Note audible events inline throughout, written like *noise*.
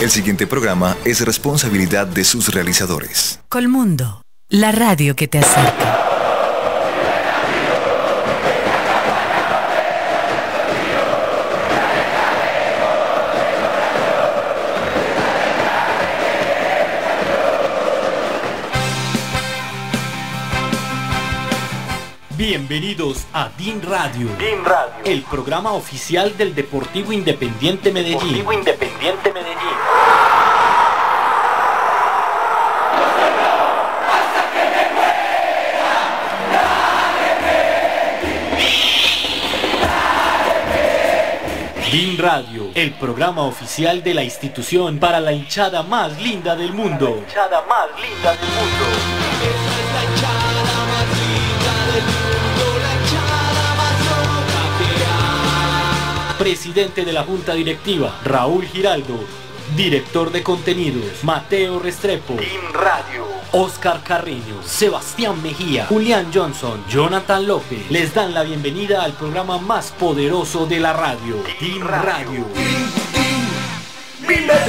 El siguiente programa es responsabilidad de sus realizadores. Colmundo, la radio que te acerca. Bienvenidos a DIN Radio, DIN Radio, el programa oficial del Deportivo Independiente Medellín. Deportivo Independiente Medellín. DIN Radio, el programa oficial de la institución para la hinchada más linda del mundo. hinchada más linda del mundo. es la hinchada más linda del mundo, la hinchada más Presidente de la Junta Directiva, Raúl Giraldo. Director de contenidos, Mateo Restrepo. Team Radio. Oscar Carreño, Sebastián Mejía, Julián Johnson, Jonathan López les dan la bienvenida al programa más poderoso de la radio, Team Radio. Team,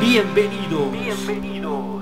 Bienvenidos.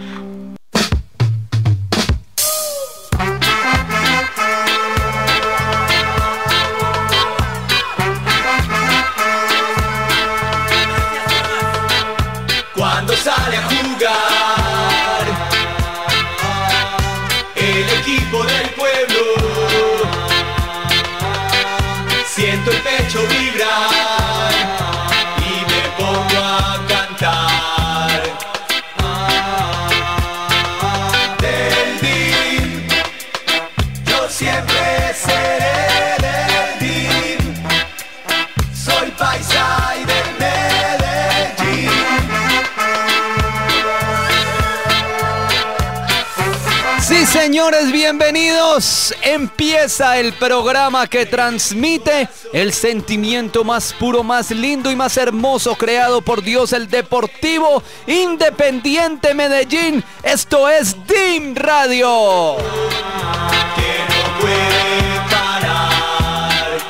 señores, bienvenidos. Empieza el programa que transmite el sentimiento más puro, más lindo y más hermoso creado por Dios, el Deportivo Independiente Medellín. Esto es DIM Radio.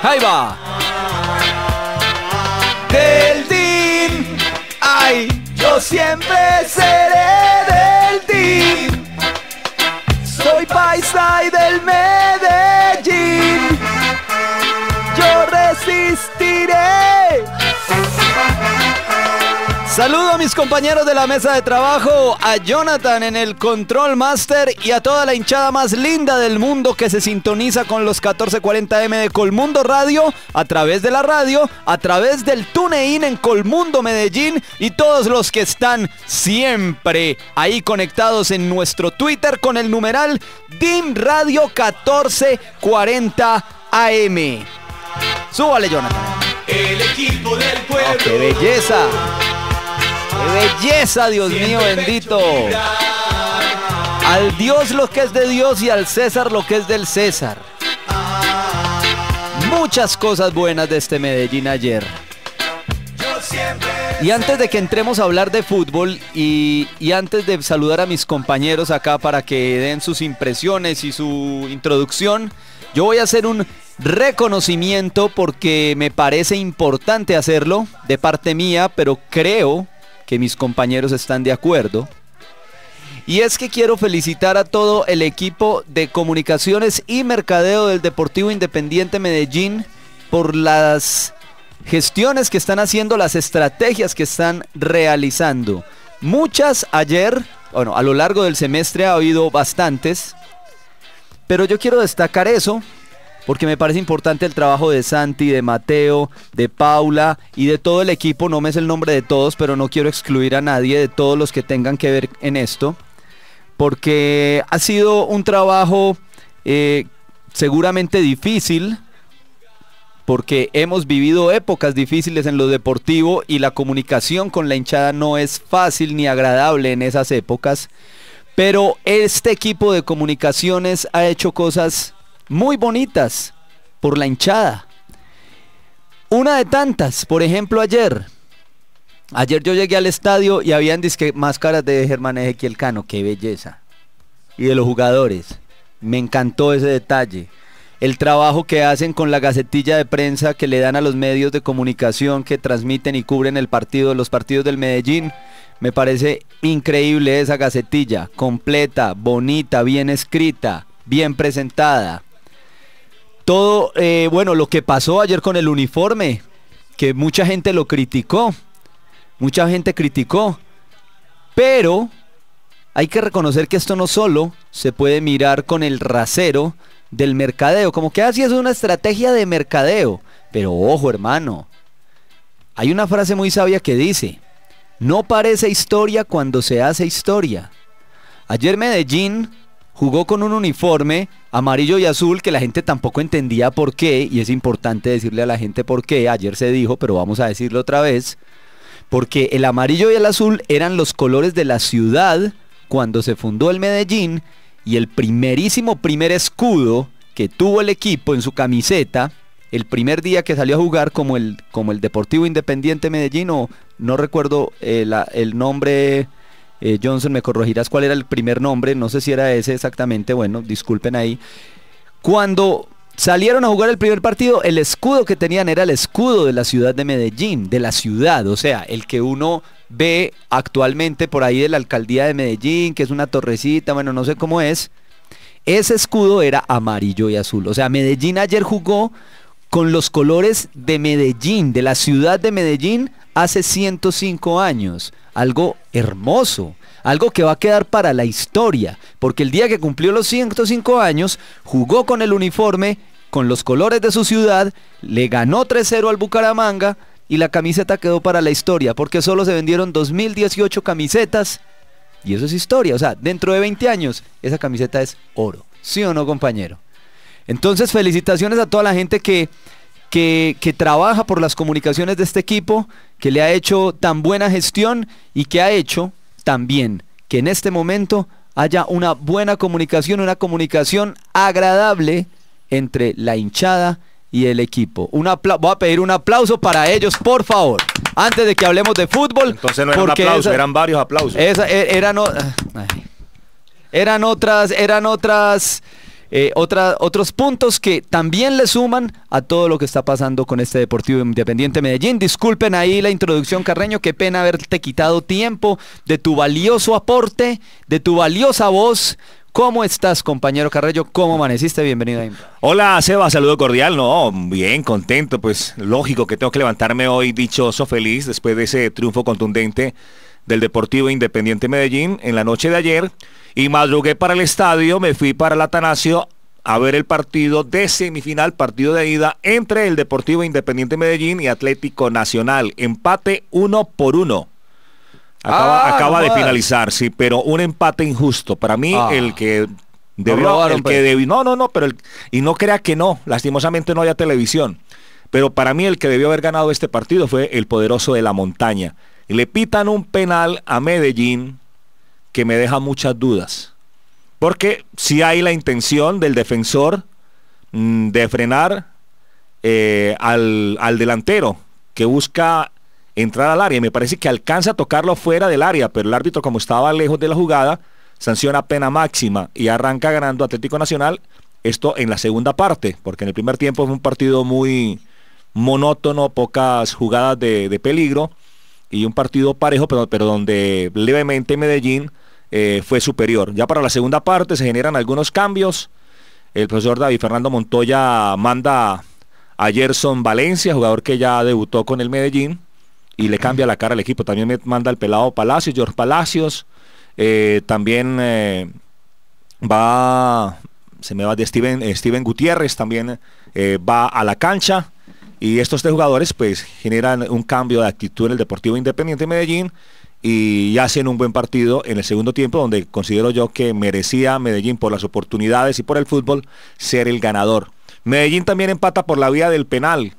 Ahí va. Del DIM, ay, yo siempre seré de soy paisa y del Medellín. Yo resistiré. Saludo a mis compañeros de la mesa de trabajo, a Jonathan en el Control Master y a toda la hinchada más linda del mundo que se sintoniza con los 1440M de Colmundo Radio, a través de la radio, a través del TuneIn en Colmundo Medellín y todos los que están siempre ahí conectados en nuestro Twitter con el numeral DIM Radio 1440 AM. Súbale, Jonathan. Ah, ¡Qué belleza! ¡Qué belleza, Dios mío bendito! Al Dios lo que es de Dios y al César lo que es del César. Muchas cosas buenas de este Medellín ayer. Y antes de que entremos a hablar de fútbol y, y, antes de saludar a mis compañeros acá para que den sus impresiones y su introducción, yo voy a hacer un reconocimiento porque me parece importante hacerlo de parte mía, pero creo que mis compañeros están de acuerdo. Y es que quiero felicitar a todo el equipo de comunicaciones y mercadeo del Deportivo Independiente Medellín por las gestiones que están haciendo, las estrategias que están realizando. Muchas ayer, bueno, a lo largo del semestre ha habido bastantes, pero yo quiero destacar eso porque me parece importante el trabajo de Santi, de Mateo, de Paula y de todo el equipo, no me es el nombre de todos, pero no quiero excluir a nadie de todos los que tengan que ver en esto, porque ha sido un trabajo eh, seguramente difícil, porque hemos vivido épocas difíciles en lo deportivo y la comunicación con la hinchada no es fácil ni agradable en esas épocas. Pero este equipo de comunicaciones ha hecho cosas muy bonitas por la hinchada. Una de tantas, por ejemplo, ayer. Ayer yo llegué al estadio y habían disque máscaras de Germán Ezequiel Cano, qué belleza. Y de los jugadores. Me encantó ese detalle. El trabajo que hacen con la gacetilla de prensa que le dan a los medios de comunicación que transmiten y cubren el partido, los partidos del Medellín. Me parece increíble esa gacetilla, completa, bonita, bien escrita, bien presentada. Todo, eh, bueno, lo que pasó ayer con el uniforme, que mucha gente lo criticó, mucha gente criticó, pero hay que reconocer que esto no solo se puede mirar con el rasero del mercadeo, como que así ah, es una estrategia de mercadeo, pero ojo hermano, hay una frase muy sabia que dice, no parece historia cuando se hace historia. Ayer Medellín jugó con un uniforme amarillo y azul que la gente tampoco entendía por qué, y es importante decirle a la gente por qué, ayer se dijo, pero vamos a decirlo otra vez, porque el amarillo y el azul eran los colores de la ciudad cuando se fundó el Medellín y el primerísimo primer escudo que tuvo el equipo en su camiseta, el primer día que salió a jugar como el, como el Deportivo Independiente Medellín, o no recuerdo eh, el nombre eh, Johnson, me corregirás cuál era el primer nombre, no sé si era ese exactamente, bueno, disculpen ahí. Cuando salieron a jugar el primer partido, el escudo que tenían era el escudo de la ciudad de Medellín, de la ciudad, o sea, el que uno ve actualmente por ahí de la alcaldía de Medellín, que es una torrecita, bueno, no sé cómo es. Ese escudo era amarillo y azul. O sea, Medellín ayer jugó con los colores de Medellín, de la ciudad de Medellín, hace 105 años, algo hermoso, algo que va a quedar para la historia, porque el día que cumplió los 105 años, jugó con el uniforme, con los colores de su ciudad, le ganó 3-0 al Bucaramanga y la camiseta quedó para la historia, porque solo se vendieron 2018 camisetas y eso es historia, o sea, dentro de 20 años esa camiseta es oro, ¿sí o no compañero? Entonces felicitaciones a toda la gente que que, trabaja por las comunicaciones de este equipo, que le ha hecho tan buena gestión y que ha hecho también que en este momento haya una buena comunicación, una comunicación agradable entre la hinchada y el equipo. Voy a pedir un aplauso para ellos, por favor. Antes de que hablemos de fútbol. Entonces no era un aplauso, eran varios aplausos. E-, eran otras, eran otras. Eh, otros puntos que también le suman a todo lo que está pasando con este Deportivo Independiente Medellín. Disculpen ahí la introducción, Carreño, qué pena haberte quitado tiempo de tu valioso aporte, de tu valiosa voz. ¿Cómo estás, compañero Carreño? ¿Cómo amaneciste? Bienvenido ahí Hola, Seba, saludo cordial. No, bien, contento. Pues lógico que tengo que levantarme hoy dichoso, feliz, después de ese triunfo contundente del Deportivo Independiente Medellín en la noche de ayer y madrugué para el estadio, me fui para el Atanasio a ver el partido de semifinal, partido de ida entre el Deportivo Independiente Medellín y Atlético Nacional. Empate uno por uno. Acaba, ah, de finalizar, sí, pero un empate injusto. Para mí, ah. el que debió, que pues. no, no, no, pero y no crea que no, lastimosamente no haya televisión. Pero para mí el que debió haber ganado este partido fue el poderoso de la montaña le pitan un penal a Medellín que me deja muchas dudas. Porque si hay la intención del defensor mm, de frenar eh, al, delantero que busca entrar al área. Me parece que alcanza a tocarlo fuera del área, pero el árbitro como estaba lejos de la jugada, sanciona pena máxima y arranca ganando Atlético Nacional. Esto en la segunda parte, porque en el primer tiempo fue un partido muy monótono, pocas jugadas de, de peligro y un partido parejo, pero, pero donde levemente Medellín eh, fue superior. Ya para la segunda parte se generan algunos cambios. El profesor David Fernando Montoya manda a Gerson Valencia, jugador que ya debutó con el Medellín, y le cambia la cara al equipo. También manda el pelado Palacios, George Palacios. Eh, también eh, va, se me va de Steven Gutiérrez, también va a la cancha. Y estos tres jugadores pues generan un cambio de actitud en el Deportivo Independiente de Medellín y hacen un buen partido en el segundo tiempo donde considero yo que merecía Medellín por las oportunidades y por el fútbol ser el ganador. Medellín también empata por la vía del penal.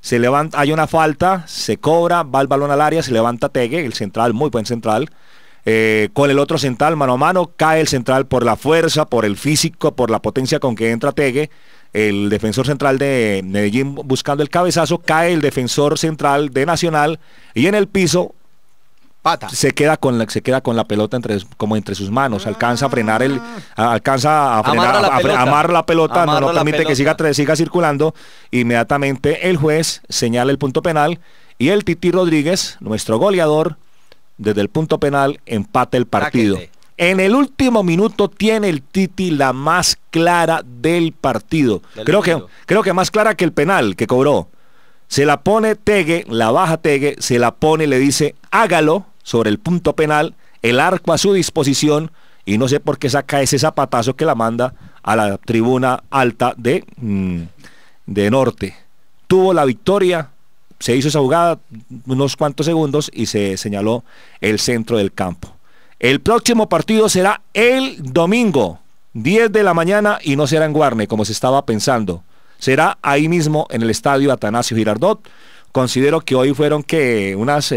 Se levanta, hay una falta, se cobra, va el balón al área, se levanta Tegue, el central, muy buen central. Eh, con el otro central mano a mano, cae el central por la fuerza, por el físico, por la potencia con que entra Tegue, el defensor central de Medellín buscando el cabezazo, cae el defensor central de Nacional y en el piso Se queda con la, se queda con la pelota entre, como entre sus manos. Alcanza a frenar el, alcanza a frenar, la a, pelota, la pelota no, permite que siga, siga circulando. Inmediatamente el juez señala el punto penal y el Titi Rodríguez, nuestro goleador, desde el punto penal empata el partido. En el último minuto tiene el Titi la más clara del partido. creo, Que, creo que más clara que el penal que cobró. Se la pone Tegue, la baja Tegue, se la pone, y le dice, hágalo sobre el punto penal, el arco a su disposición, y no sé por qué saca ese zapatazo que la manda a la tribuna alta de, mm, de Norte. Tuvo la victoria, se hizo esa jugada unos cuantos segundos y se señaló el centro del campo. El próximo partido será el domingo, 10 de la mañana, y no será en Guarne, como se estaba pensando. Será ahí mismo en el estadio Atanasio Girardot. Considero que hoy fueron que unas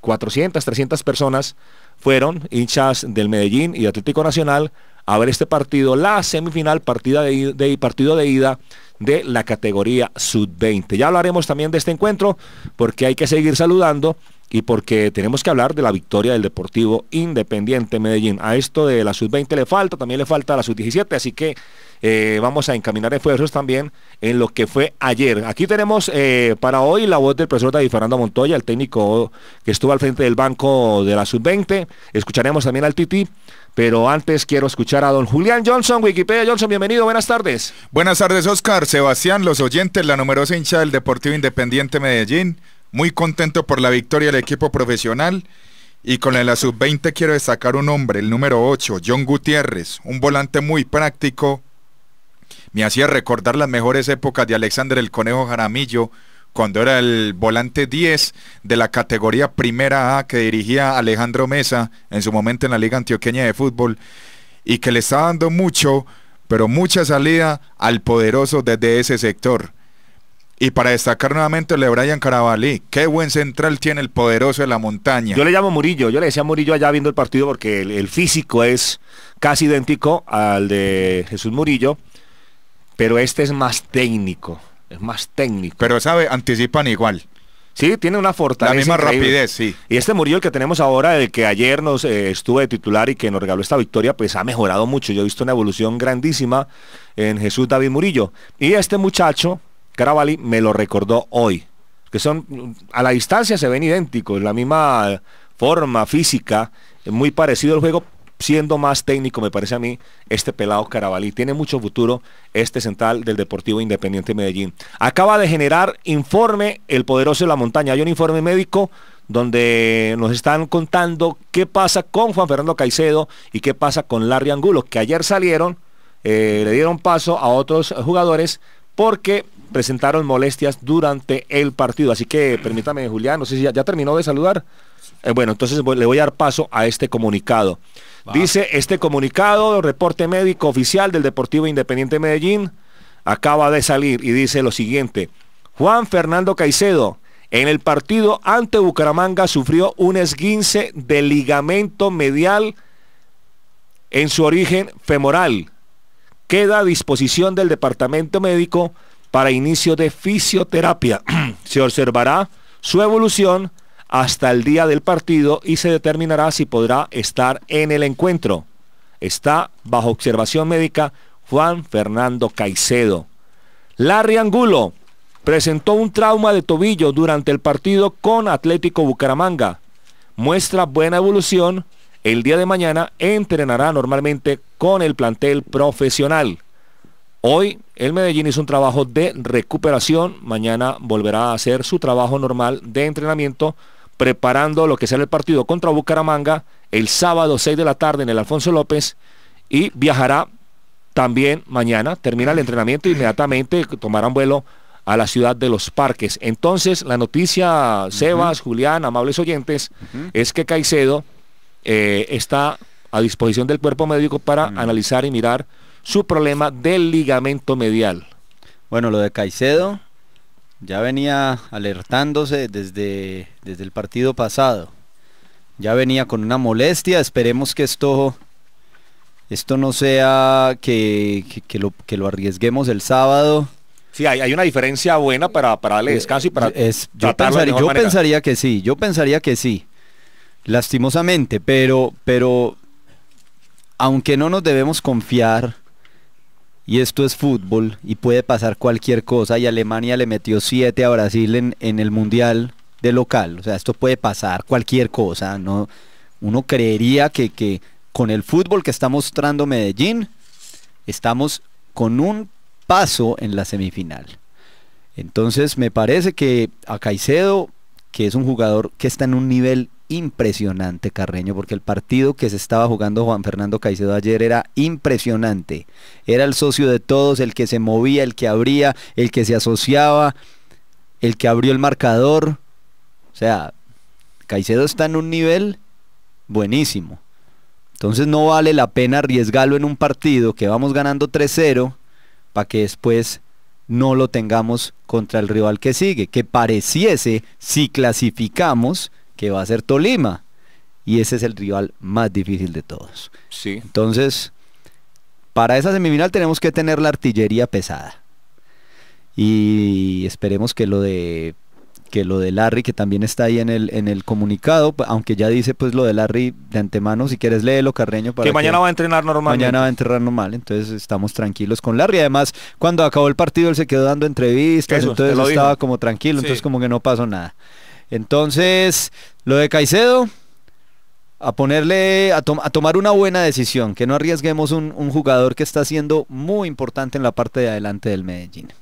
400, eh, 300 personas fueron hinchas del Medellín y Atlético Nacional a ver este partido, la semifinal, partido de ida de la categoría sub-20. Ya hablaremos también de este encuentro porque hay que seguir saludando y porque tenemos que hablar de la victoria del Deportivo Independiente Medellín. A esto de la sub-20 le falta, también le falta la sub-17, así que eh, vamos a encaminar esfuerzos también en lo que fue ayer. Aquí tenemos eh, para hoy la voz del profesor David Fernando Montoya, el técnico que estuvo al frente del banco de la sub-20. Escucharemos también al Titi. Pero antes quiero escuchar a don Julián Johnson, Wikipedia Johnson, bienvenido, buenas tardes. Buenas tardes, Oscar, Sebastián, los oyentes, la numerosa hincha del Deportivo Independiente Medellín. Muy contento por la victoria del equipo profesional. Y con la sub-20 quiero destacar un hombre, el número 8, John Gutiérrez, un volante muy práctico. Me hacía recordar las mejores épocas de Alexander el Conejo Jaramillo, cuando era el volante 10 de la categoría primera A que dirigía Alejandro Mesa en su momento en la Liga Antioqueña de Fútbol, y que le estaba dando mucho, pero mucha salida al poderoso desde ese sector. Y para destacar nuevamente el de Brian Carabalí, qué buen central tiene el poderoso de la montaña. Yo le llamo Murillo, yo le decía Murillo allá viendo el partido porque el, físico es casi idéntico al de Jesús Murillo, pero este es más técnico, es más técnico. Pero sabe, anticipan igual. Sí, tiene una fortaleza. La misma rapidez, sí. Y este Murillo, que tenemos ahora, el que ayer nos eh, estuvo de titular y que nos regaló esta victoria, pues ha mejorado mucho. Yo he visto una evolución grandísima en Jesús David Murillo. Y este muchacho, Carabali me lo recordó hoy. Que son, a la distancia se ven idénticos, la misma forma física, muy parecido al juego, siendo más técnico, me parece a mí, este pelado Carabalí. Tiene mucho futuro este central del Deportivo Independiente Medellín. Acaba de generar informe el poderoso de la montaña. Hay un informe médico donde nos están contando qué pasa con Juan Fernando Caicedo y qué pasa con Larry Angulo, que ayer salieron, eh, le dieron paso a otros jugadores porque presentaron molestias durante el partido. Así que permítame, Julián, no sé si ya, terminó de saludar. Eh, bueno, entonces le voy a dar paso a este comunicado. Dice este comunicado, reporte médico oficial del Deportivo Independiente Medellín, acaba de salir y dice lo siguiente. Juan Fernando Caicedo, en el partido ante Bucaramanga, sufrió un esguince de ligamento medial en su origen femoral. Queda a disposición del departamento médico para inicio de fisioterapia. *clears throat* se observará su evolución hasta el día del partido y se determinará si podrá estar en el encuentro. Está bajo observación médica Juan Fernando Caicedo. Larry Angulo presentó un trauma de tobillo durante el partido con Atlético Bucaramanga. Muestra buena evolución. El día de mañana entrenará normalmente con el plantel profesional. Hoy el Medellín hizo un trabajo de recuperación, mañana volverá a hacer su trabajo normal de entrenamiento, preparando lo que será el partido contra Bucaramanga el sábado 6 de la tarde en el Alfonso López y viajará también mañana, termina el entrenamiento e inmediatamente tomarán vuelo a la ciudad de los parques. Entonces, la noticia, Sebas, Julián, amables oyentes, es que Caicedo eh, está a disposición del cuerpo médico para analizar y mirar su problema del ligamento medial. Bueno, lo de Caicedo ya venía alertándose desde, desde el partido pasado. Ya venía con una molestia. Esperemos que esto, esto no sea que, que, lo, que arriesguemos el sábado. Sí, hay, hay, una diferencia buena para, para darle eh, descanso y para eh, es, yo, pensaría, yo pensaría que sí, yo pensaría que sí. Lastimosamente, pero, pero aunque no nos debemos confiar, y esto es fútbol y puede pasar cualquier cosa y Alemania le metió 7 a Brasil en, en, el Mundial de local. O sea, esto puede pasar cualquier cosa. ¿no? Uno creería que, que con el fútbol que está mostrando Medellín, estamos con un paso en la semifinal. Entonces me parece que a Caicedo, que es un jugador que está en un nivel impresionante, Carreño, porque el partido que se estaba jugando Juan Fernando Caicedo ayer era impresionante. Era el socio de todos, el que se movía, el que abría, el que se asociaba, el que abrió el marcador. O sea, Caicedo está en un nivel buenísimo. Entonces no vale la pena arriesgarlo en un partido que vamos ganando 3-0 para que después no lo tengamos contra el rival que sigue, que pareciese si clasificamos que va a ser Tolima. Y ese es el rival más difícil de todos. Sí. Entonces, para esa semifinal tenemos que tener la artillería pesada. Y esperemos que lo de que lo de Larry, que también está ahí en el, en el comunicado, aunque ya dice pues lo de Larry de antemano, si quieres léelo, Carreño. Para que mañana va a entrenar normal. Mañana va a entrenar normal, entonces estamos tranquilos con Larry. Además, cuando acabó el partido él se quedó dando entrevistas, entonces estaba como tranquilo, entonces como que no pasó nada. Entonces, lo de Caicedo, a ponerle, a, tomar una buena decisión, que no arriesguemos un, jugador que está siendo muy importante en la parte de adelante del Medellín.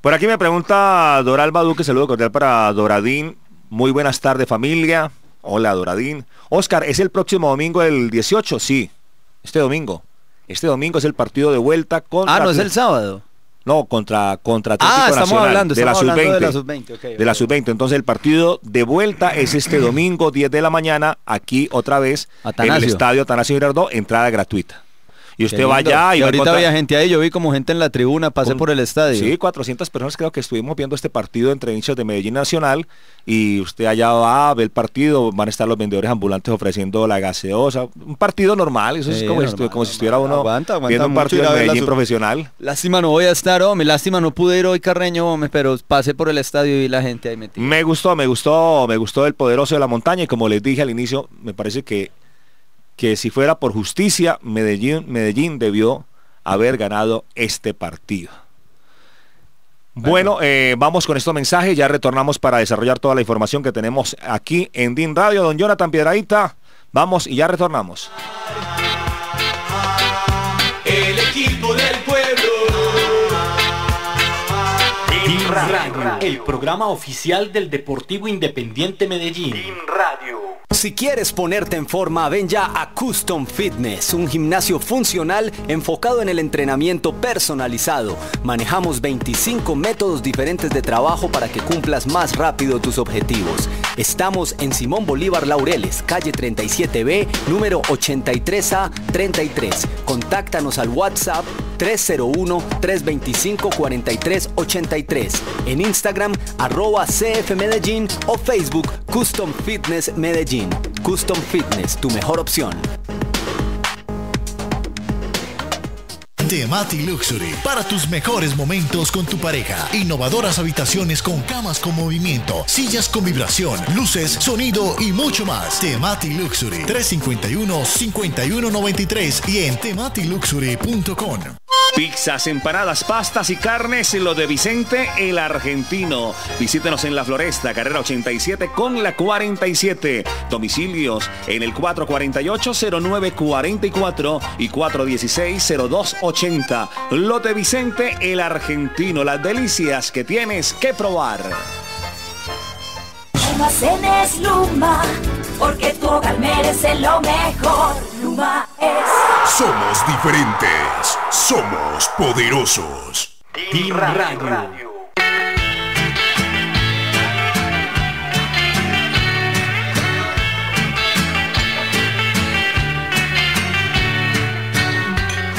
Por aquí me pregunta Doral que saludo cordial para Doradín. Muy buenas tardes familia. Hola Doradín. Oscar, ¿es el próximo domingo el 18? Sí, este domingo. Este domingo es el partido de vuelta con. Ah, no, es el sábado. No, contra, contra ah, Atlético Nacional, estamos de, estamos la hablando de la sub-20. De la sub-20. Entonces el partido de vuelta es este domingo, 10 de la mañana, aquí otra vez, en el estadio Atanasio Girardot, entrada gratuita. Y usted va allá y, y ahorita había gente ahí, yo vi como gente en la tribuna, pasé por el estadio. Sí, 400 personas creo que estuvimos viendo este partido entre hinchas de Medellín Nacional y usted allá va, ve el partido, van a estar los vendedores ambulantes ofreciendo la gaseosa. Un partido normal, eso es como, si, estuviera uno viendo un partido de Medellín profesional. Lástima no voy a estar, hombre, lástima no pude ir hoy Carreño, hombre, pero pasé por el estadio y vi la gente ahí metida. Me gustó, me gustó, me gustó el poderoso de la montaña y como les dije al inicio, me parece que que si fuera por justicia, Medellín, Medellín debió haber ganado este partido. Bueno, eh, vamos con estos mensajes, ya retornamos para desarrollar toda la información que tenemos aquí en DIN Radio. Don Jonathan piedrahita vamos y ya retornamos. El equipo del pueblo. DIN Radio, el programa oficial del Deportivo Independiente Medellín. DIN si quieres ponerte en forma, ven ya a Custom Fitness, un gimnasio funcional enfocado en el entrenamiento personalizado. Manejamos 25 métodos diferentes de trabajo para que cumplas más rápido tus objetivos. Estamos en Simón Bolívar Laureles, calle 37B, número 83A33. Contáctanos al WhatsApp 301-325-4383, en Instagram arroba CF Medellín o Facebook Custom Fitness Medellín. Custom Fitness, tu mejor opción. Temati Luxury para tus mejores momentos con tu pareja. Innovadoras habitaciones con camas con movimiento, sillas con vibración, luces, sonido y mucho más. Temati Luxury 351-5193 y en tematiluxury.com. Pizzas, empanadas, pastas y carnes, en lo de Vicente el Argentino. Visítenos en La Floresta, carrera 87 con la 47. Domicilios en el 448-0944 y 416 028 80. Lote Vicente, el argentino. Las delicias que tienes que probar. Almacenes Luma, porque tu hogar merece lo mejor. Luma es. Somos diferentes. Somos poderosos. Team Radio.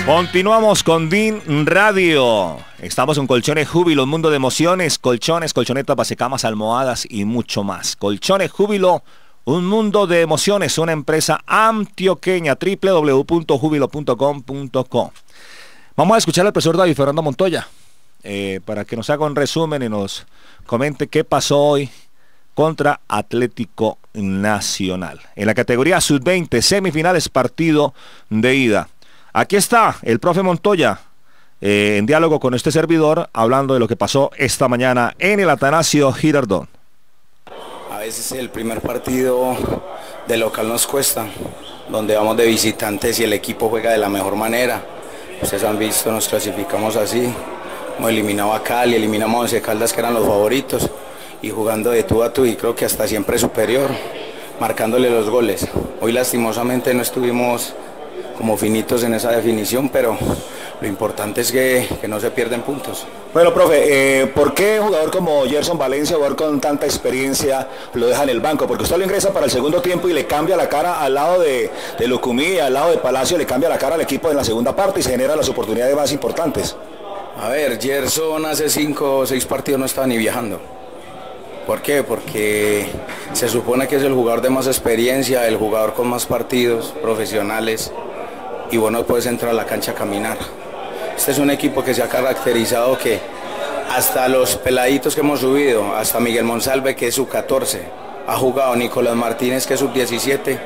Continuamos con DIN Radio. Estamos en Colchones Júbilo, un mundo de emociones, colchones, colchonetas, basecamas, almohadas y mucho más. Colchones Júbilo, un mundo de emociones, una empresa antioqueña, www.júbilo.com.co. Vamos a escuchar al profesor David Fernando Montoya eh, para que nos haga un resumen y nos comente qué pasó hoy contra Atlético Nacional. En la categoría sub-20, semifinales, partido de ida. Aquí está el profe Montoya eh, en diálogo con este servidor hablando de lo que pasó esta mañana en el Atanasio Girardón. A veces el primer partido de local nos cuesta, donde vamos de visitantes y el equipo juega de la mejor manera. Ustedes han visto, nos clasificamos así, hemos eliminado a Cali, eliminamos a Once Caldas que eran los favoritos y jugando de tú a tú y creo que hasta siempre superior, marcándole los goles. Hoy lastimosamente no estuvimos como finitos en esa definición, pero lo importante es que, no se pierden puntos. Bueno, profe, eh, ¿por qué un jugador como Gerson Valencia, jugador con tanta experiencia, lo deja en el banco? Porque usted lo ingresa para el segundo tiempo y le cambia la cara al lado de, de Lucumí, al lado de Palacio, le cambia la cara al equipo en la segunda parte y se generan las oportunidades más importantes. A ver, Gerson hace cinco o seis partidos no estaba ni viajando ¿Por qué? Porque se supone que es el jugador de más experiencia, el jugador con más partidos profesionales y bueno, puedes entrar a la cancha a caminar. Este es un equipo que se ha caracterizado que hasta los peladitos que hemos subido, hasta Miguel Monsalve que es su 14, ha jugado Nicolás Martínez que es sub 17,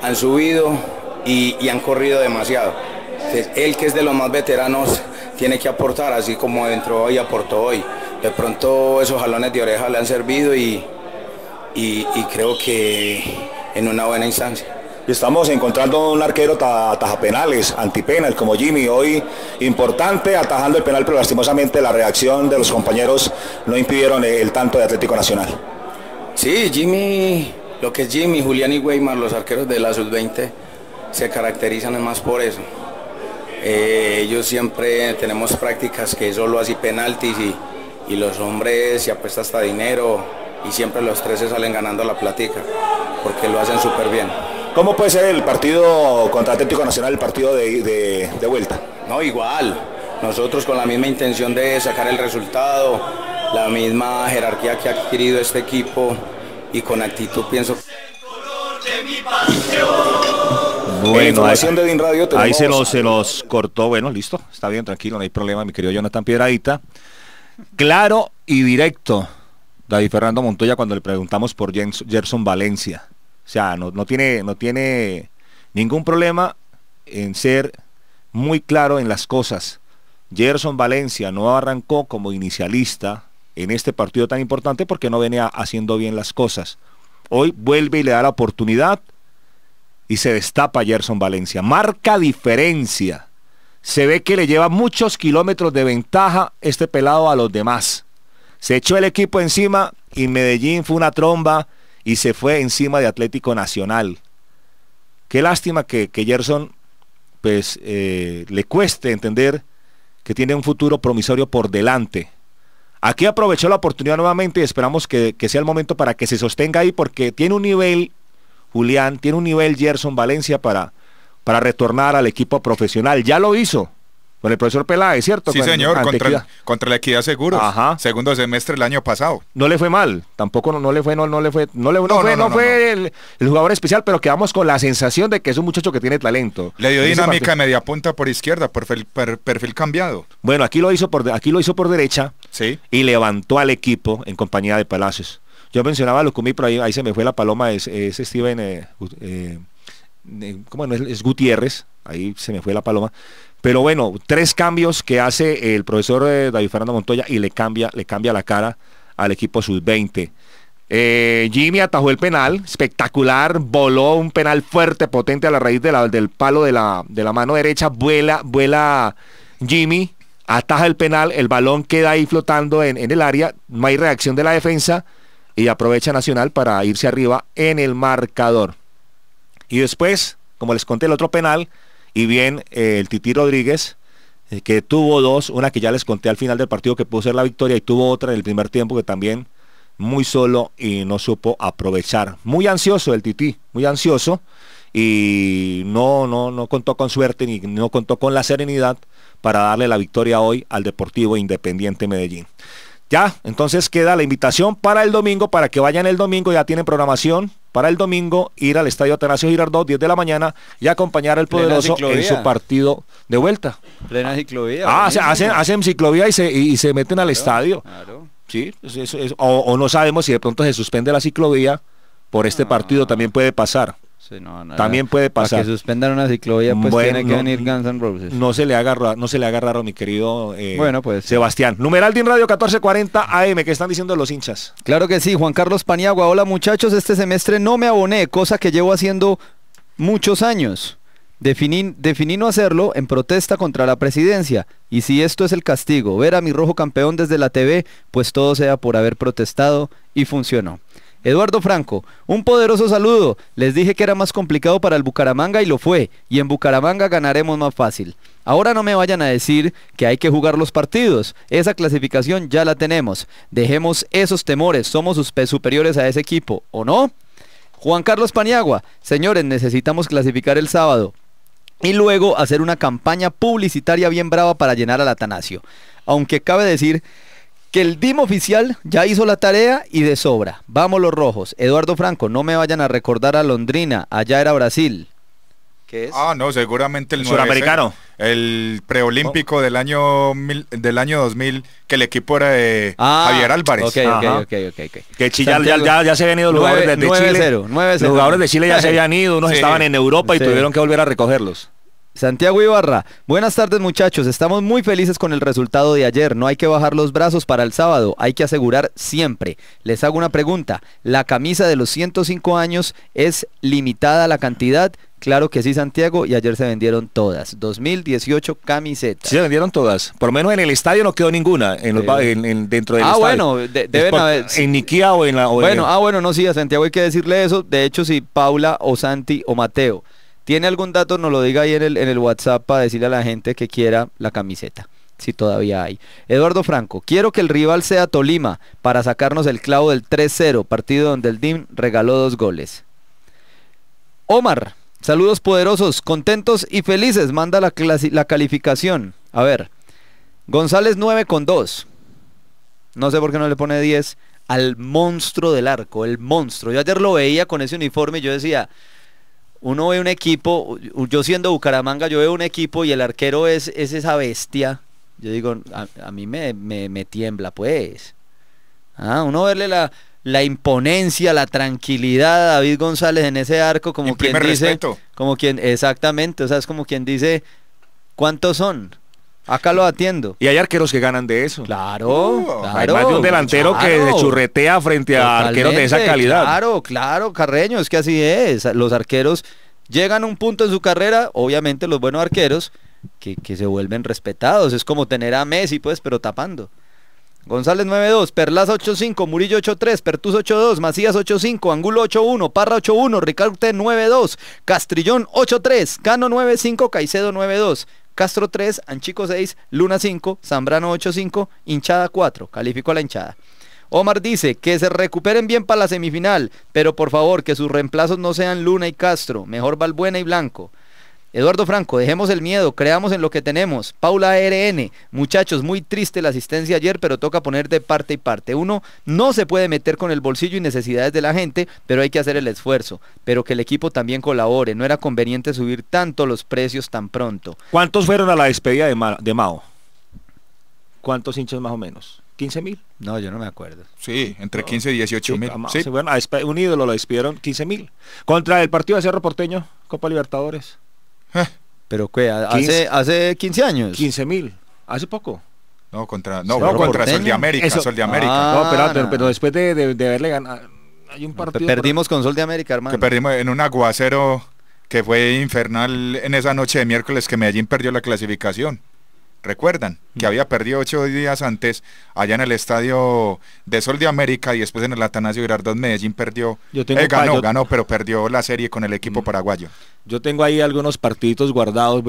han subido y, han corrido demasiado. él que es de los más veteranos tiene que aportar, así como dentro hoy aportó hoy de pronto esos jalones de oreja le han servido y, y, creo que en una buena instancia. estamos encontrando un arquero ataja penales, antipenal, como Jimmy, hoy importante, atajando el penal, pero lastimosamente la reacción de los compañeros no impidieron el, tanto de Atlético Nacional. Sí, Jimmy, lo que es Jimmy, Julián y Weimar, los arqueros de la sub-20, se caracterizan más por eso. Eh, ellos siempre tenemos prácticas que solo así penaltis y, y los hombres se apuesta hasta dinero y siempre los 13 salen ganando la platica porque lo hacen súper bien. ¿Cómo puede ser el partido contra Atlético Nacional, el partido de, vuelta? No, igual. Nosotros con la misma intención de sacar el resultado, la misma jerarquía que ha adquirido este equipo y con actitud pienso. Bueno, ahí, se los, se los cortó, bueno, listo, está bien, tranquilo, no hay problema, mi querido Jonathan Piedradita. Claro y directo, David Fernando Montoya, cuando le preguntamos por Gerson Valencia. O sea, no, tiene, no tiene ningún problema en ser muy claro en las cosas. Gerson Valencia no arrancó como inicialista en este partido tan importante porque no venía haciendo bien las cosas. Hoy vuelve y le da la oportunidad y se destapa Gerson Valencia. Marca diferencia se ve que le lleva muchos kilómetros de ventaja este pelado a los demás. Se echó el equipo encima y Medellín fue una tromba y se fue encima de Atlético Nacional. Qué lástima que, Gerson pues, eh, le cueste entender que tiene un futuro promisorio por delante. Aquí aprovechó la oportunidad nuevamente y esperamos que, que sea el momento para que se sostenga ahí porque tiene un nivel, Julián, tiene un nivel Gerson Valencia para, para retornar al equipo profesional. Ya lo hizo con el profesor Peláez, ¿cierto? Sí, señor, contra, la Equidad seguro, Ajá. Segundo semestre del año pasado. No le fue mal, tampoco no, le fue, no, no le fue, no le no, fue, no, fue el, jugador especial, pero quedamos con la sensación de que es un muchacho que tiene talento. Le dio dinámica de media punta por izquierda, perfil, perfil cambiado. Bueno, aquí lo hizo por aquí lo hizo por derecha. Sí. Y levantó al equipo en compañía de Palacios. Yo mencionaba a Lucumí, pero ahí, se me fue la paloma, es, es Steven eh, eh, eh, no es, Gutiérrez, ahí se me fue la paloma. Pero bueno, tres cambios que hace el profesor eh, David Fernando Montoya y le cambia, le cambia la cara al equipo sub-20. Eh, Jimmy atajó el penal, espectacular, voló un penal fuerte, potente a la raíz del palo de la, mano derecha, vuela, vuela Jimmy, ataja el penal, el balón queda ahí flotando en el área, no hay reacción de la defensa y aprovecha Nacional para irse arriba en el marcador. Y después, como les conté, el otro penal, y bien eh, el Titi Rodríguez, eh, que tuvo dos, una que ya les conté al final del partido que pudo ser la victoria, y tuvo otra en el primer tiempo que también muy solo y no supo aprovechar. Muy ansioso el Tití, muy ansioso, y no, no, no contó con suerte ni no contó con la serenidad para darle la victoria hoy al Deportivo Independiente Medellín. Ya, entonces queda la invitación para el domingo, para que vayan el domingo, ya tienen programación para el domingo, ir al Estadio Atanasio Girardot, 10 de la mañana, y acompañar al Poderoso en su partido de vuelta. Plena ciclovía. Ah, hacen, ciclovía y se, y se meten al estadio. Claro. Sí, O, no sabemos si de pronto se suspende la ciclovía por este ah. partido, también puede pasar. También puede pasar. que suspendan una ciclovía, pues tiene que venir Guns N' Roses. No se le agarraron no se le mi querido eh, bueno, pues. Sebastián. Numeral de Radio 1440 AM, que están diciendo los hinchas? Claro que sí, Juan Carlos Paniagua. Hola muchachos, este semestre no me aboné, cosa que llevo haciendo muchos años. Definí, definí, no hacerlo en protesta contra la presidencia. Y si esto es el castigo, ver a mi rojo campeón desde la TV, pues todo sea por haber protestado y funcionó. Eduardo Franco, un poderoso saludo. Les dije que era más complicado para el Bucaramanga y lo fue. Y en Bucaramanga ganaremos más fácil. Ahora no me vayan a decir que hay que jugar los partidos. Esa clasificación ya la tenemos. Dejemos esos temores. Somos superiores a ese equipo, ¿o no? Juan Carlos Paniagua, señores, necesitamos clasificar el sábado y luego hacer una campaña publicitaria bien brava para llenar al Atanasio. Aunque cabe decir que el DIM oficial ya hizo la tarea y de sobra. Vamos los rojos. Eduardo Franco, no me vayan a recordar a Londrina, allá era Brasil. Ah, no, seguramente el, suramericano. El preolímpico oh. del año del año 2000, que el equipo era de ah, Javier Álvarez. Que chile ya, ya, se habían ido los jugadores de, Chile. Los jugadores de Chile ya se habían ido, unos *laughs* estaban en Europa y tuvieron que volver a recogerlos. Santiago Ibarra, buenas tardes muchachos, estamos muy felices con el resultado de ayer, no hay que bajar los brazos para el sábado, hay que asegurar siempre. Les hago una pregunta, ¿la camisa de los 105 años es limitada la cantidad? Claro que sí, Santiago, y ayer se vendieron todas, 2018 camisetas. se vendieron todas, por lo menos en el estadio no quedó ninguna, en en, dentro del ah, estadio. Ah, bueno, deben haber... En Niquia o en la... bueno, ah, bueno, no, sí, a Santiago hay que decirle eso, de hecho, si sí, Paula o Santi o Mateo ¿Tiene algún dato? Nos lo diga ahí en el, WhatsApp para decirle a la gente que quiera la camiseta si todavía hay. Eduardo Franco, quiero que el rival sea Tolima para sacarnos el clavo del 3-0, partido donde el DIM regaló dos goles. Omar, saludos poderosos, contentos y felices, manda la, la calificación. A ver, González 9 con 2. No sé por qué no le pone 10 al monstruo del arco, el monstruo. Yo ayer lo veía con ese uniforme y yo decía, uno ve un equipo, yo siendo Bucaramanga, yo veo un equipo y el arquero es, es esa bestia. Yo digo, a, mí me, me, tiembla, pues. Ah, uno verle la, la, imponencia, la tranquilidad a David González en ese arco, como quien dice. Como quien, exactamente, o sea, es como quien dice, ¿cuántos son? Acá lo atiendo. Y hay arqueros que ganan de eso. Claro, uh, Hay más de un delantero que se churretea frente a arqueros de esa calidad. Claro, claro, Carreño, es que así es. Los arqueros llegan a un punto en su carrera, obviamente los buenos arqueros, que, se vuelven respetados. Es como tener a Messi, pues, pero tapando. González 9-2, Perlaza 8-5, Murillo 8-3, Pertus 8-2, Macías 8-5, Angulo 8-1, Parra 8-1, Ricardo 9-2, Castrillón 8-3, Cano 9-5, Caicedo 9-2. Castro 3, Anchico 6, Luna 5, Zambrano 8-5, hinchada 4. Califico a la hinchada. Omar dice que se recuperen bien para la semifinal, pero por favor que sus reemplazos no sean Luna y Castro, mejor Valbuena y Blanco. Eduardo Franco, dejemos el miedo, creamos en lo que tenemos. Paula RN, muchachos, muy triste la asistencia ayer, pero toca poner de parte y parte. Uno no se puede meter con el bolsillo y necesidades de la gente, pero hay que hacer el esfuerzo. Pero que el equipo también colabore. No era conveniente subir tanto los precios tan pronto. ¿Cuántos fueron a la despedida de, Mao? ¿Cuántos hinchas más o menos? ¿15 mil? No, yo no me acuerdo. Sí, entre 15 y 18 mil. Sí. Bueno, un ídolo lo despidieron 15 mil. Contra el partido de Cerro Porteño, Copa Libertadores. ¿Pero qué? ¿Hace, 15, hace 15 años? 15 mil, hace poco. No, contra, no, contra Sol de América, Sol de América. Ah, no, pero, después de, haberle ganado, hay un Perdimos con Sol de América, hermano. Que perdimos en un aguacero que fue infernal en esa noche de miércoles que Medellín perdió la clasificación. Recuerdan que mm. había perdido ocho días antes allá en el estadio de Sol de América y después en el Atanasio Girardot Medellín perdió. Yo tengo eh, ganó, ganó, pero perdió la serie con el equipo mm. paraguayo. Yo tengo ahí algunos partiditos guardados.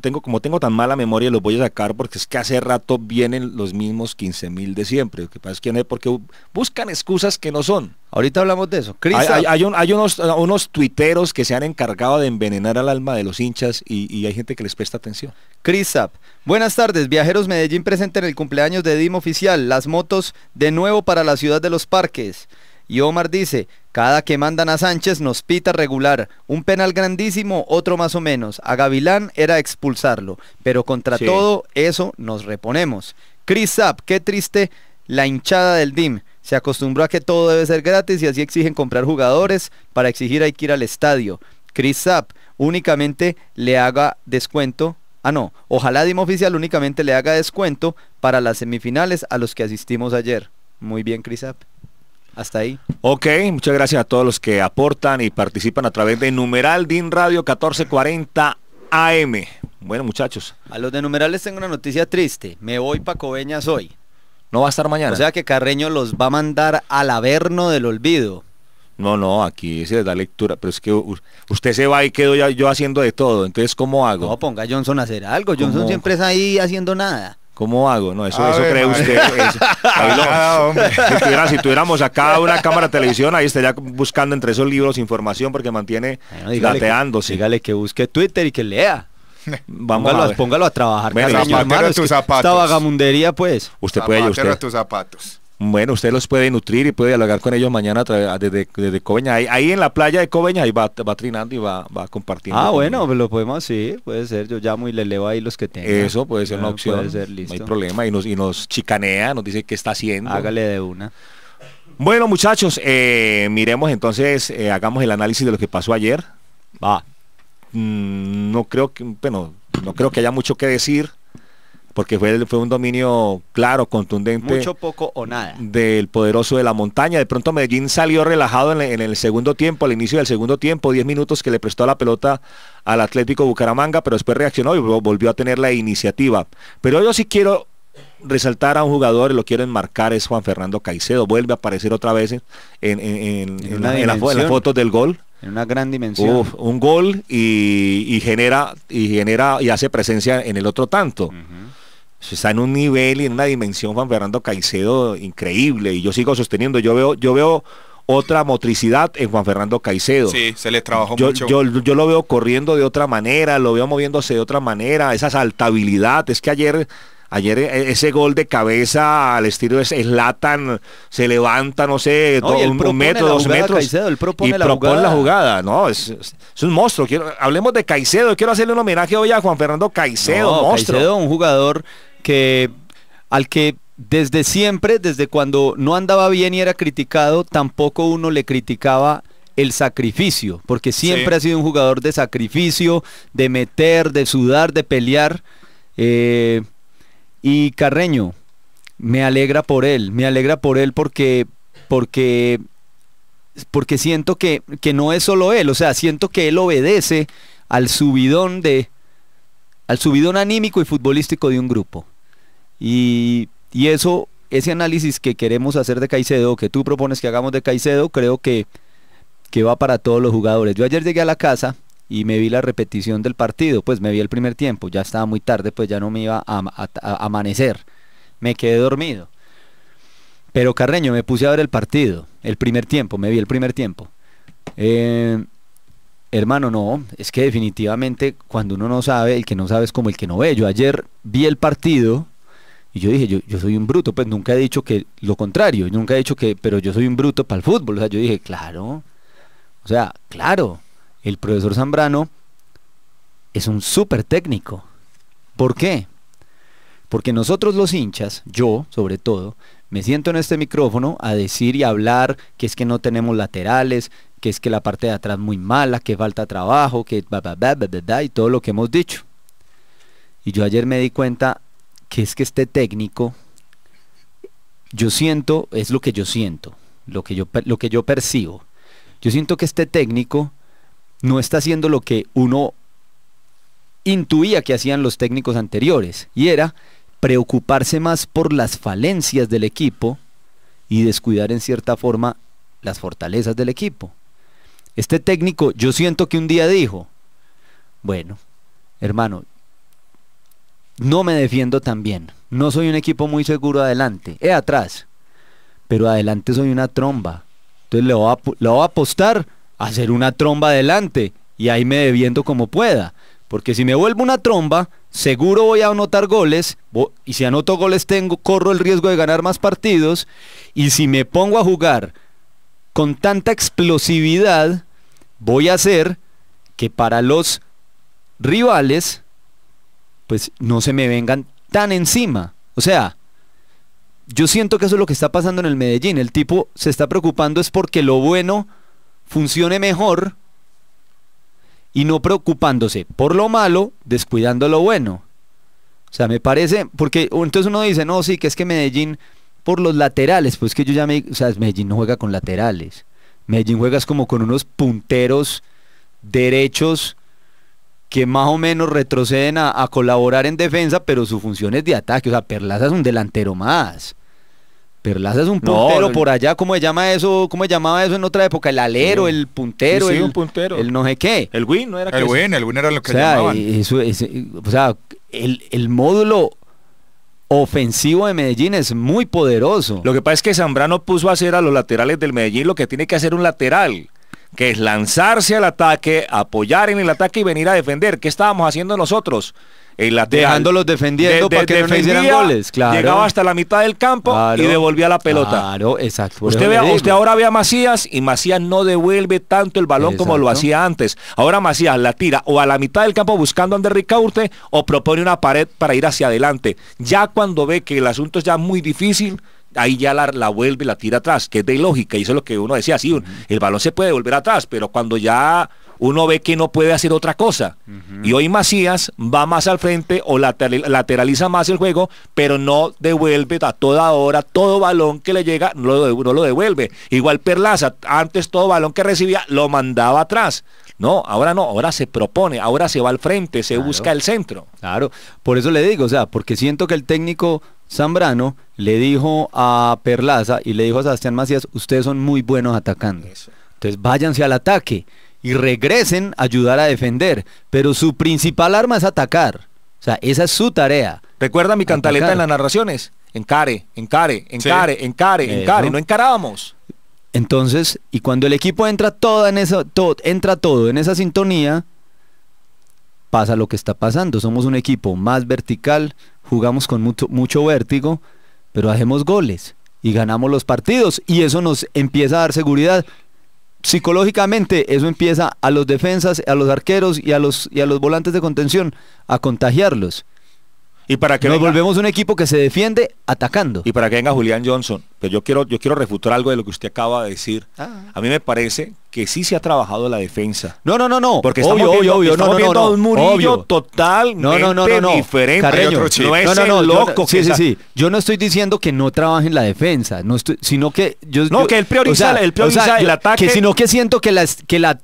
tengo, como tengo tan mala memoria, los voy a sacar porque es que hace rato vienen los mismos 15 mil de siempre. Lo que pasa es que no es porque buscan excusas que no son. Ahorita hablamos de eso. Ah, hay, unos, unos, tuiteros que se han encargado de envenenar al alma de los hinchas y, hay gente que les presta atención. Chris Buenas tardes, viajeros Medellín presente en el cumpleaños de DIM Oficial. Las motos de nuevo para la ciudad de los parques. Y Omar dice, cada que mandan a Sánchez nos pita regular, un penal grandísimo, otro más o menos. A Gavilán era expulsarlo, pero contra todo eso nos reponemos. Chris Zapp, qué triste la hinchada del DIM. Se acostumbró a que todo debe ser gratis y así exigen comprar jugadores. Para exigir hay que ir al estadio. Chris Zapp únicamente le haga descuento. Ah, no. Ojalá Dim Oficial únicamente le haga descuento para las semifinales a los que asistimos ayer. Muy bien, Chris Zapp. Hasta ahí. Ok, muchas gracias a todos los que aportan y participan a través de Numeral DIN Radio 1440 AM. Bueno, muchachos. A los de Numerales tengo una noticia triste. Me voy para Coveñas hoy. No va a estar mañana. O sea que Carreño los va a mandar al averno del olvido. No, no, aquí se da lectura, pero es que usted se va y quedo yo haciendo de todo, entonces ¿cómo hago? No, ponga Johnson a hacer algo, Johnson siempre está ahí haciendo nada. ¿Cómo hago? No, eso, cree usted. si, tuviéramos acá una cámara de televisión, ahí estaría buscando entre esos libros información porque mantiene bueno, dígale Que, busque Twitter y que lea. Vamos póngalo, a póngalo a trabajar. Bueno, zapatero tus zapatos. Esta vagamundería, pues. Usted puede usted. tus zapatos. Bueno, usted los puede nutrir y puede dialogar con ellos mañana desde, desde Ahí, en la playa de Cobeña ahí va, trinando y va, va compartiendo. Ah, bueno, lo podemos, sí, puede ser. Yo llamo y le leo ahí los que tenga. Eso puede ser una ah, opción. No hay problema. Y nos, y nos chicanea, nos dice qué está haciendo. Hágale de una. Bueno, muchachos, eh, miremos entonces, eh, hagamos el análisis de lo que pasó ayer. Va. Mm, no creo que, bueno, no creo que haya mucho que decir porque fue, fue un dominio claro, contundente. Mucho, poco o nada. Del poderoso de la montaña. De pronto Medellín salió relajado en, el segundo tiempo, al inicio del segundo tiempo, 10 minutos que le prestó la pelota al Atlético Bucaramanga, pero después reaccionó y volvió a tener la iniciativa. Pero yo sí quiero resaltar a un jugador lo quiero enmarcar es Juan Fernando Caicedo. Vuelve a aparecer otra vez en, en la, las fotos del gol. En una gran dimensión. un gol y, genera y genera y hace presencia en el otro tanto está en un nivel y en una dimensión Juan Fernando Caicedo increíble y yo sigo sosteniendo, yo veo, yo veo otra motricidad en Juan Fernando Caicedo. Sí, se le trabajó mucho. yo, lo veo corriendo de otra manera, lo veo moviéndose de otra manera, esa saltabilidad. Es que ayer Ayer eh, ese gol de cabeza al estilo es eslatan, se levanta, no sé, un, metro, dos metros. y la propone jugada. la jugada. No, es, un monstruo. Quiero, hablemos de Caicedo. Quiero hacerle un homenaje hoy a Juan Fernando Caicedo, monstruo. un jugador que al que desde siempre, desde cuando no andaba bien y era criticado, tampoco uno le criticaba el sacrificio, porque siempre ha sido un jugador de sacrificio, de meter, de sudar, de pelear. Eh, y Carreño, me alegra por él, me alegra por él porque, porque, porque siento que, que no es solo él, o sea, siento que él obedece al subidón de, al subidón anímico y futbolístico de un grupo. Y, y eso, ese análisis que queremos hacer de Caicedo, que tú propones que hagamos de Caicedo, creo que, que va para todos los jugadores. Yo ayer llegué a la casa y me vi la repetición del partido, pues me vi el primer tiempo, ya estaba muy tarde, pues ya no me iba a, amanecer, me quedé dormido. Pero Carreño, me puse a ver el partido, el primer tiempo, me vi el primer tiempo. Eh, hermano, no, es que definitivamente cuando uno no sabe, el que no sabe es como el que no ve. Yo ayer vi el partido y yo dije, yo, yo soy un bruto, pues nunca he dicho que lo contrario, nunca he dicho que, pero yo soy un bruto para el fútbol. O sea, yo dije, claro, o sea, claro el profesor Zambrano es un súper técnico. ¿Por qué? Porque nosotros los hinchas, yo sobre todo, me siento en este micrófono a decir y hablar que es que no tenemos laterales, que es que la parte de atrás muy mala, que falta trabajo, que y todo lo que hemos dicho. Y yo ayer me di cuenta que es que este técnico, yo siento, es lo que yo siento, lo que yo, lo que yo percibo. Yo siento que este técnico no está haciendo lo que uno intuía que hacían los técnicos anteriores, y era preocuparse más por las falencias del equipo y descuidar en cierta forma las fortalezas del equipo. Este técnico, yo siento que un día dijo, bueno, hermano, no me defiendo tan bien, no soy un equipo muy seguro adelante, he atrás, pero adelante soy una tromba, entonces le voy a, a apostar hacer una tromba adelante y ahí me debiendo como pueda. Porque si me vuelvo una tromba, seguro voy a anotar goles, y si anoto goles tengo, corro el riesgo de ganar más partidos, y si me pongo a jugar con tanta explosividad, voy a hacer que para los rivales, pues no se me vengan tan encima. O sea, yo siento que eso es lo que está pasando en el Medellín. El tipo se está preocupando es porque lo bueno funcione mejor y no preocupándose por lo malo, descuidando lo bueno. O sea, me parece, porque entonces uno dice, no, sí, que es que Medellín por los laterales, pues que yo ya me, o sea, Medellín no juega con laterales. Medellín juega como con unos punteros derechos que más o menos retroceden a, colaborar en defensa, pero su función es de ataque. O sea, Perlaza es un delantero más. Perlaza es un puntero por allá, ¿cómo se llama eso? ¿Cómo llamaba eso en otra época? El alero, el puntero, sí, un el, puntero, el no sé qué. El win, ¿no era El que win, el win era lo que o sea, llamaban. o sea, el, el, módulo ofensivo de Medellín es muy poderoso. Lo que pasa es que Zambrano puso a hacer a los laterales del Medellín lo que tiene que hacer un lateral que es lanzarse al ataque, apoyar en el ataque y venir a defender. ¿Qué estábamos haciendo nosotros? El Dejándolos defendiendo para que defendía, hicieran goles, Llegaba hasta la mitad del campo y devolvía la pelota. Claro, exacto. Usted, ahora ve a Macías y Macías no devuelve tanto el balón como lo hacía antes. Ahora Macías la tira o a la mitad del campo buscando a Ander Ricaurte o propone una pared para ir hacia adelante. Ya cuando ve que el asunto es ya muy difícil, ahí ya la, vuelve la tira atrás, que es de lógica, y eso es lo que uno decía, sí, el balón se puede volver atrás, pero cuando ya uno ve que no puede hacer otra cosa. Y hoy Macías va más al frente o lateraliza más el juego, pero no devuelve a toda hora todo balón que le llega, no lo, no lo devuelve. Igual Perlaza, antes todo balón que recibía lo mandaba atrás. No, ahora no, ahora se propone, ahora se va al frente, se busca el centro. Claro, por eso le digo, o sea, porque siento que el técnico Zambrano le dijo a Perlaza y le dijo a Sebastián Macías, ustedes son muy buenos atacando. Entonces váyanse al ataque y regresen a ayudar a defender, pero su principal arma es atacar. O sea, esa es su tarea. Recuerda mi cantaleta en las narraciones. Encare, encare, encare, encare, encare. No encarábamos. Entonces, y cuando el equipo entra todo en esa, entra todo en esa sintonía, pasa lo que está pasando. Somos un equipo más vertical, jugamos con mucho, vértigo, pero hacemos goles y ganamos los partidos y eso nos empieza a dar seguridad. Psicológicamente eso empieza a los defensas, a los arqueros y a los, y a los volantes de contención a contagiarlos. Y para que nos volvemos un equipo que se defiende atacando. Y para que venga Julián Johnson, pero pues yo quiero, yo quiero refutar algo de lo que usted acaba de decir. Ah. A mí me parece que sí se ha trabajado la defensa. No, no, no, no. Porque obvio, obvio, estamos no, no, viendo no, un Murillo totalmente no, no, diferente. no, es el loco. Yo, sí, sí, sí. Yo no estoy diciendo que no trabajen la defensa, no sino que yo, no que él prioriza, el ataque, sino que siento que que la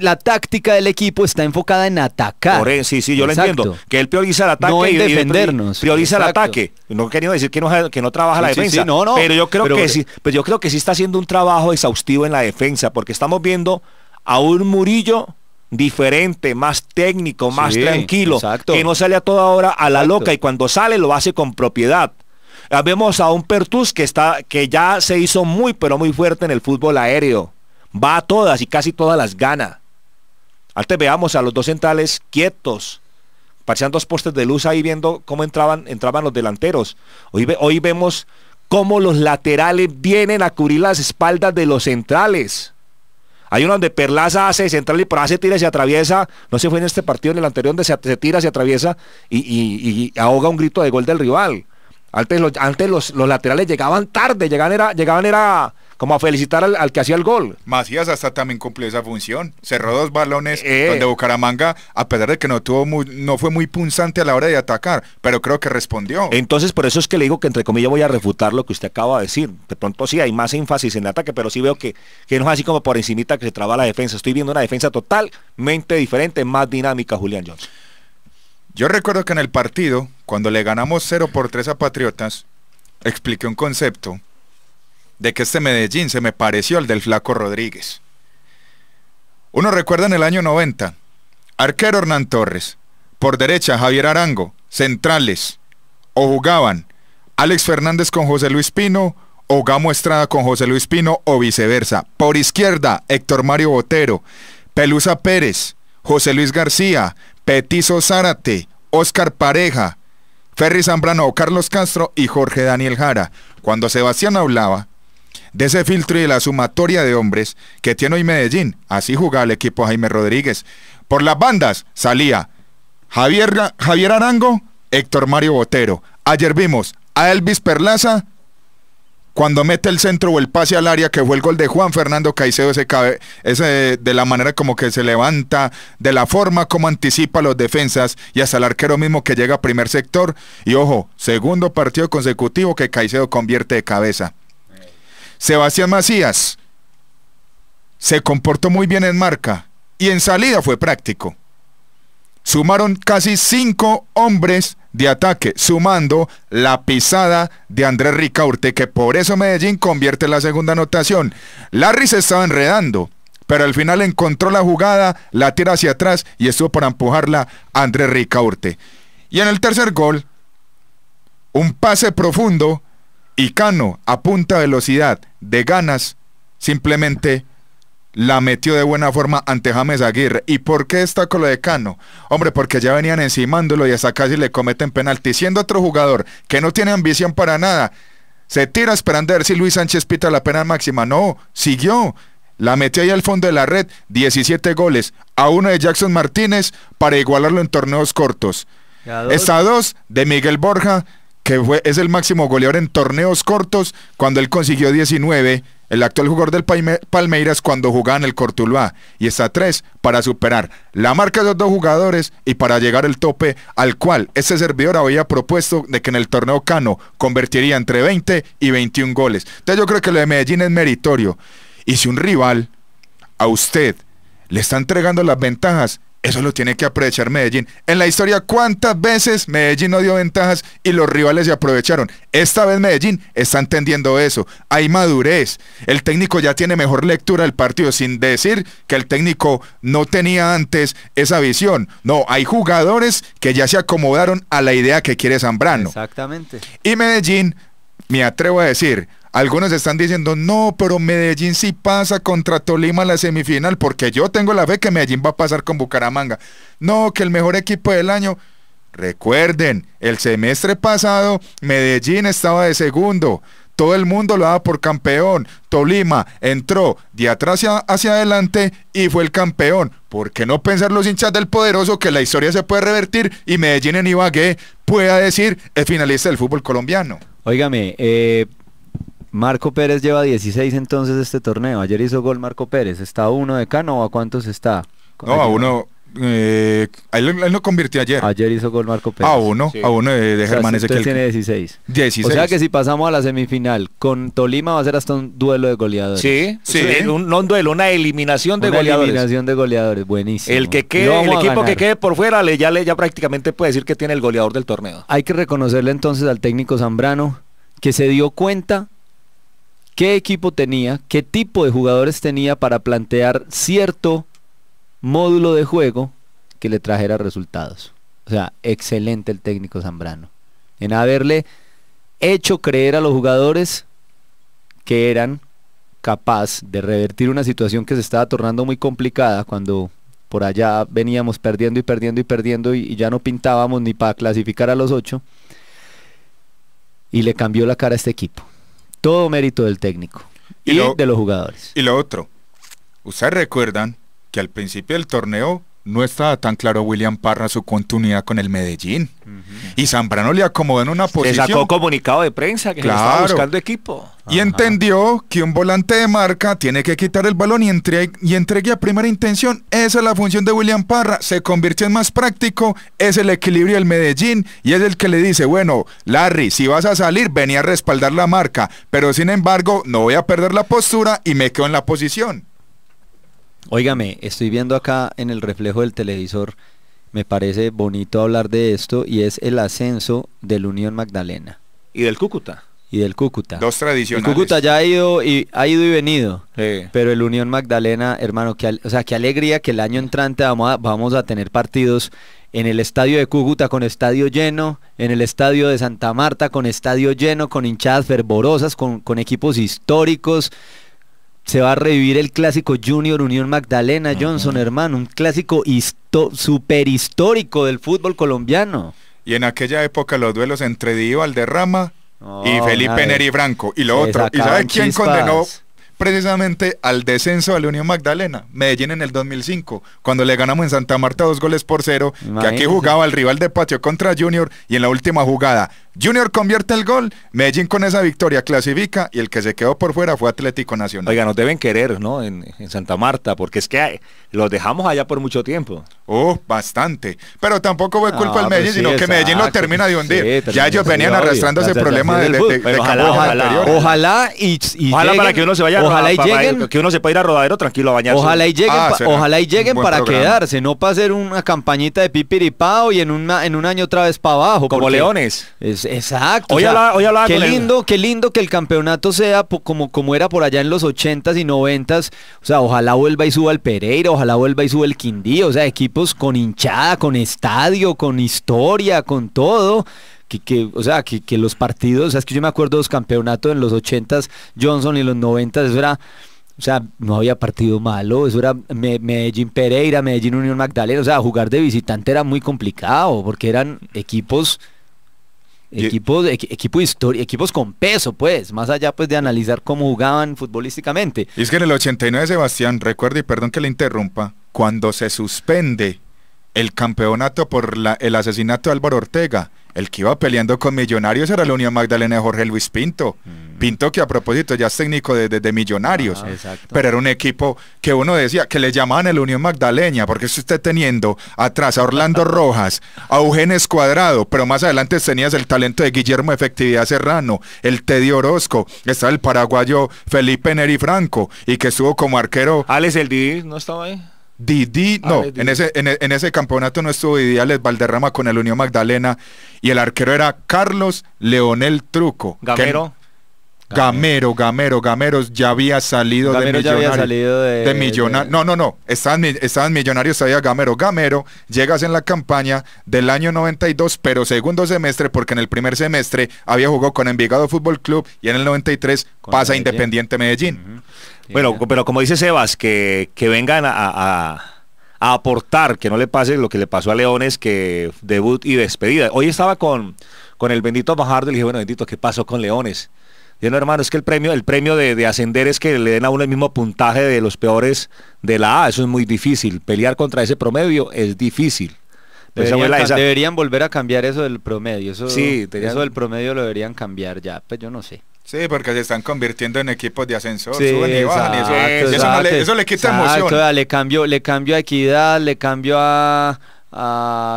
la táctica del equipo está enfocada en atacar. sí, sí, yo lo entiendo. Que él prioriza el ataque. y, defendernos. prioriza el ataque. No quería decir que no, que no trabaja la defensa. no, no. Pero yo creo que sí, pero pues yo creo que sí está haciendo un trabajo exhaustivo en la defensa, porque estamos viendo a un Murillo diferente, más técnico, más tranquilo, que no sale a toda hora a la loca y cuando sale lo hace con propiedad. Vemos a un Pertus que está que ya se hizo muy pero muy fuerte en el fútbol aéreo va a todas y casi todas las gana. Antes veamos a los dos centrales quietos, parchando dos postes de luz ahí viendo cómo entraban, entraban los delanteros. Hoy, hoy vemos cómo los laterales vienen a cubrir las espaldas de los centrales. Hay uno donde Perlaza hace central y por hace tira y se atraviesa. No se fue en este partido, en el anterior, donde se, tira, se atraviesa y, ahoga un grito de gol del rival. Antes, los, antes laterales llegaban tarde, era, llegaban era como a felicitar al, que hacía el gol. Macías hasta también cumplió esa función. Cerró dos balones eh. donde Bucaramanga, a pesar de que no, tuvo no fue muy punzante a la hora de atacar, pero creo que respondió. Entonces, por eso es que le digo que entre comillas voy a refutar lo que usted acaba de decir. De pronto sí hay más énfasis en el ataque, pero sí veo que, que no es así como por encimita que se traba la defensa. Estoy viendo una defensa totalmente diferente, más dinámica, Julián Jones. Yo recuerdo que en el partido, cuando le ganamos 0 por 3 a Patriotas, expliqué un concepto de que este Medellín se me pareció al del Flaco Rodríguez. Uno recuerda en el año 90, arquero Hernán Torres, por derecha Javier Arango, centrales, o jugaban Alex Fernández con José Luis Pino, o Gamo Estrada con José Luis Pino, o viceversa. Por izquierda, Héctor Mario Botero, Pelusa Pérez, José Luis García, Petizo Zárate, Oscar Pareja, Ferry Zambrano, Carlos Castro y Jorge Daniel Jara. Cuando Sebastián hablaba, de ese filtro y de la sumatoria de hombres que tiene hoy Medellín. Así jugaba el equipo Jaime Rodríguez. Por las bandas salía Javier, Javier Arango, Héctor Mario Botero. Ayer vimos a Elvis Perlaza cuando mete el centro o el pase al área que fue el gol de Juan Fernando Caicedo de la manera como que se levanta, de la forma como anticipa los defensas y hasta el arquero mismo que llega a primer sector y ojo, segundo partido consecutivo que Caicedo convierte de cabeza. Sebastián Macías se comportó muy bien en marca y en salida fue práctico. Sumaron casi cinco hombres de ataque, sumando la pisada de Andrés Ricaurte, que por eso Medellín convierte en la segunda anotación. Larry se estaba enredando, pero al final encontró la jugada, la tira hacia atrás y estuvo para empujarla Andrés Ricaurte. Y en el tercer gol, un pase profundo y Cano a punta velocidad de ganas simplemente la metió de buena forma ante James Aguirre. ¿Y por qué está con lo de Cano? Hombre, porque ya venían encimándolo y hasta casi le cometen penalti. Siendo otro jugador que no tiene ambición para nada, se tira esperando a ver si Luis Sánchez pita la pena máxima. No, siguió. La metió ahí al fondo de la red, 17 goles a uno de Jackson Martínez para igualarlo en torneos cortos. Está dos de Miguel Borja que fue, es el máximo goleador en torneos cortos cuando él consiguió 19, el actual jugador del Palmeiras cuando jugaba en el Cortuluá, y está tres 3 para superar la marca de los dos jugadores y para llegar al tope al cual ese servidor había propuesto de que en el torneo Cano convertiría entre 20 y 21 goles. Entonces yo creo que lo de Medellín es meritorio. Y si un rival a usted le está entregando las ventajas, eso lo tiene que aprovechar Medellín. En la historia, ¿cuántas veces Medellín no dio ventajas y los rivales se aprovecharon? Esta vez Medellín está entendiendo eso. Hay madurez. El técnico ya tiene mejor lectura del partido, sin decir que el técnico no tenía antes esa visión. No, hay jugadores que ya se acomodaron a la idea que quiere Zambrano. Exactamente. Y Medellín, me atrevo a decir, algunos están diciendo, no, pero Medellín sí pasa contra Tolima en la semifinal, porque yo tengo la fe que Medellín va a pasar con Bucaramanga. No, que el mejor equipo del año. Recuerden, el semestre pasado Medellín estaba de segundo. Todo el mundo lo daba por campeón. Tolima entró de atrás hacia, adelante y fue el campeón. ¿Por qué no pensar los hinchas del poderoso que la historia se puede revertir y Medellín en Ibagué pueda decir es finalista del fútbol colombiano? Óigame, eh, Marco Pérez lleva 16 entonces este torneo. Ayer hizo gol Marco Pérez. ¿Está a uno de Cano a cuántos está? No, a uno. Eh, él, no convirtió ayer. Ayer hizo gol Marco Pérez. A uno, a uno de, Germán tiene 16. O sea que si pasamos a la semifinal con Tolima va a ser hasta un duelo de goleadores. Sí, sí. no un duelo, una eliminación de una goleadores. eliminación de goleadores, buenísimo. El, que quede, el equipo que quede por fuera ya, le, ya prácticamente puede decir que tiene el goleador del torneo. Hay que reconocerle entonces al técnico Zambrano que se dio cuenta qué equipo tenía, qué tipo de jugadores tenía para plantear cierto módulo de juego que le trajera resultados. O sea, excelente el técnico Zambrano. En haberle hecho creer a los jugadores que eran capaz de revertir una situación que se estaba tornando muy complicada cuando por allá veníamos perdiendo y perdiendo y perdiendo y, y ya no pintábamos ni para clasificar a los ocho. Y le cambió la cara a este equipo. Todo mérito del técnico y, de los jugadores. Y lo otro, ustedes recuerdan que al principio del torneo no estaba tan claro William Parra su continuidad con el Medellín. Y Zambrano le acomodó en una posición. Le sacó comunicado de prensa que claro. estaba buscando equipo. Y entendió que un volante de marca tiene que quitar el balón y, y entregue a primera intención. Esa es la función de William Parra. Se convirtió en más práctico, es el equilibrio del Medellín y es el que le dice, bueno, Larry, si vas a salir, venía a respaldar la marca, pero sin embargo, no voy a perder la postura y me quedo en la posición. Óigame, estoy viendo acá en el reflejo del televisor, me parece bonito hablar de esto y es el ascenso del Unión Magdalena. Y del Cúcuta. Y del Cúcuta. Dos tradicionales. El Cúcuta ya ha ido y, ha ido y venido. Pero el Unión Magdalena, hermano, que, o sea, qué alegría que el año entrante vamos a, tener partidos en el estadio de Cúcuta con estadio lleno, en el estadio de Santa Marta con estadio lleno, con hinchadas fervorosas, con equipos históricos se va a revivir el clásico Junior Unión Magdalena Johnson, hermano, un clásico superhistórico del fútbol colombiano. Y en aquella época los duelos entre Díaz Valderrama y Felipe Neri Franco. Y lo otro, ¿y sabe quién condenó precisamente al descenso de la Unión Magdalena, Medellín en el 2005, cuando le ganamos en Santa Marta dos goles por cero, que aquí jugaba el rival de patio contra Junior y en la última jugada Junior convierte el gol, Medellín con esa victoria clasifica y el que se quedó por fuera fue Atlético Nacional. Oiga, nos deben querer, ¿no? En, Santa Marta, porque es que los dejamos allá por mucho tiempo. Oh, bastante. Pero tampoco fue culpa del pues Medellín, sino que Medellín lo termina de hundir. ya ellos venían arrastrando ese problema de, ojalá, ojalá, y, para que uno se vaya ojalá y lleguen. Para, que uno se ir a rodadero tranquilo a bañarse. Ojalá y lleguen, ah, ojalá y lleguen para quedarse, no para hacer una campañita de pipiripao y en, en un año otra vez para abajo. Como leones. exacto. qué lindo, qué lindo que el campeonato sea como, como era por allá en los 80s y 90s. O sea, ojalá vuelva y suba el Pereira, ojalá vuelva y suba el Quindío. O sea, equipos con hinchada, con estadio, con historia, con todo que, o sea, que, que los partidos, o es que yo me acuerdo de los campeonatos en los 80s, Johnson y los 90s, eso era... O sea, no había partido malo, eso era Medellín Pereira, Medellín Unión Magdalena, o sea, jugar de visitante era muy complicado porque eran equipos equipos equipo historia equipos con peso, pues, más allá pues de analizar cómo jugaban futbolísticamente. Y es que en el 89 Sebastián, recuerdo y perdón que le interrumpa, cuando se suspende el campeonato por el asesinato de Álvaro Ortega. El que iba peleando con Millonarios era la Unión Magdalena de Jorge Luis Pinto. Mm. Pinto que a propósito ya es técnico de, Millonarios. Ah, pero era un equipo que uno decía que le llamaban el Unión Magdaleña, porque si usted teniendo atrás a Orlando *laughs* Rojas, a Eugenes Cuadrado, pero más adelante tenías el talento de Guillermo Efectividad Serrano, el Teddy Orozco, estaba el paraguayo Felipe Neri Franco, y que estuvo como arquero. Alex El Divis, ¿no estaba ahí? Didi, no, En, ese, en, e, ese campeonato no estuvo Didi Alex Valderrama con el Unión Magdalena y el arquero era Carlos Leonel Truco. Gamero. Gamero, Gamero, Gameros ya había salido Gamero de Millonarios. Ya había salido de, No, no, no. Estaban, Millonarios, había Gamero. Gamero, llegas en la campaña del año 92, pero segundo semestre, porque en el primer semestre había jugado con Envigado Fútbol Club y en el 93 pasa Independiente Medellín. Bueno, pero como dice Sebas, que, que vengan a, aportar, que no le pase lo que le pasó a Leones, que debut y despedida. Hoy estaba con, con el bendito Bajardo y le dije, bueno, bendito, ¿qué pasó con Leones? Dije, no, hermano, es que el premio, el premio de, ascender es que le den a uno el mismo puntaje de los peores de la A. Eso es muy difícil. Pelear contra ese promedio es difícil. Deberían, volver a cambiar eso del promedio. Eso, sí, eso del promedio lo deberían cambiar ya, pues yo no sé. Sí, porque se están convirtiendo en equipos de ascensor, eso, le, quita emoción. le cambio, le cambió a Equidad, le cambio a,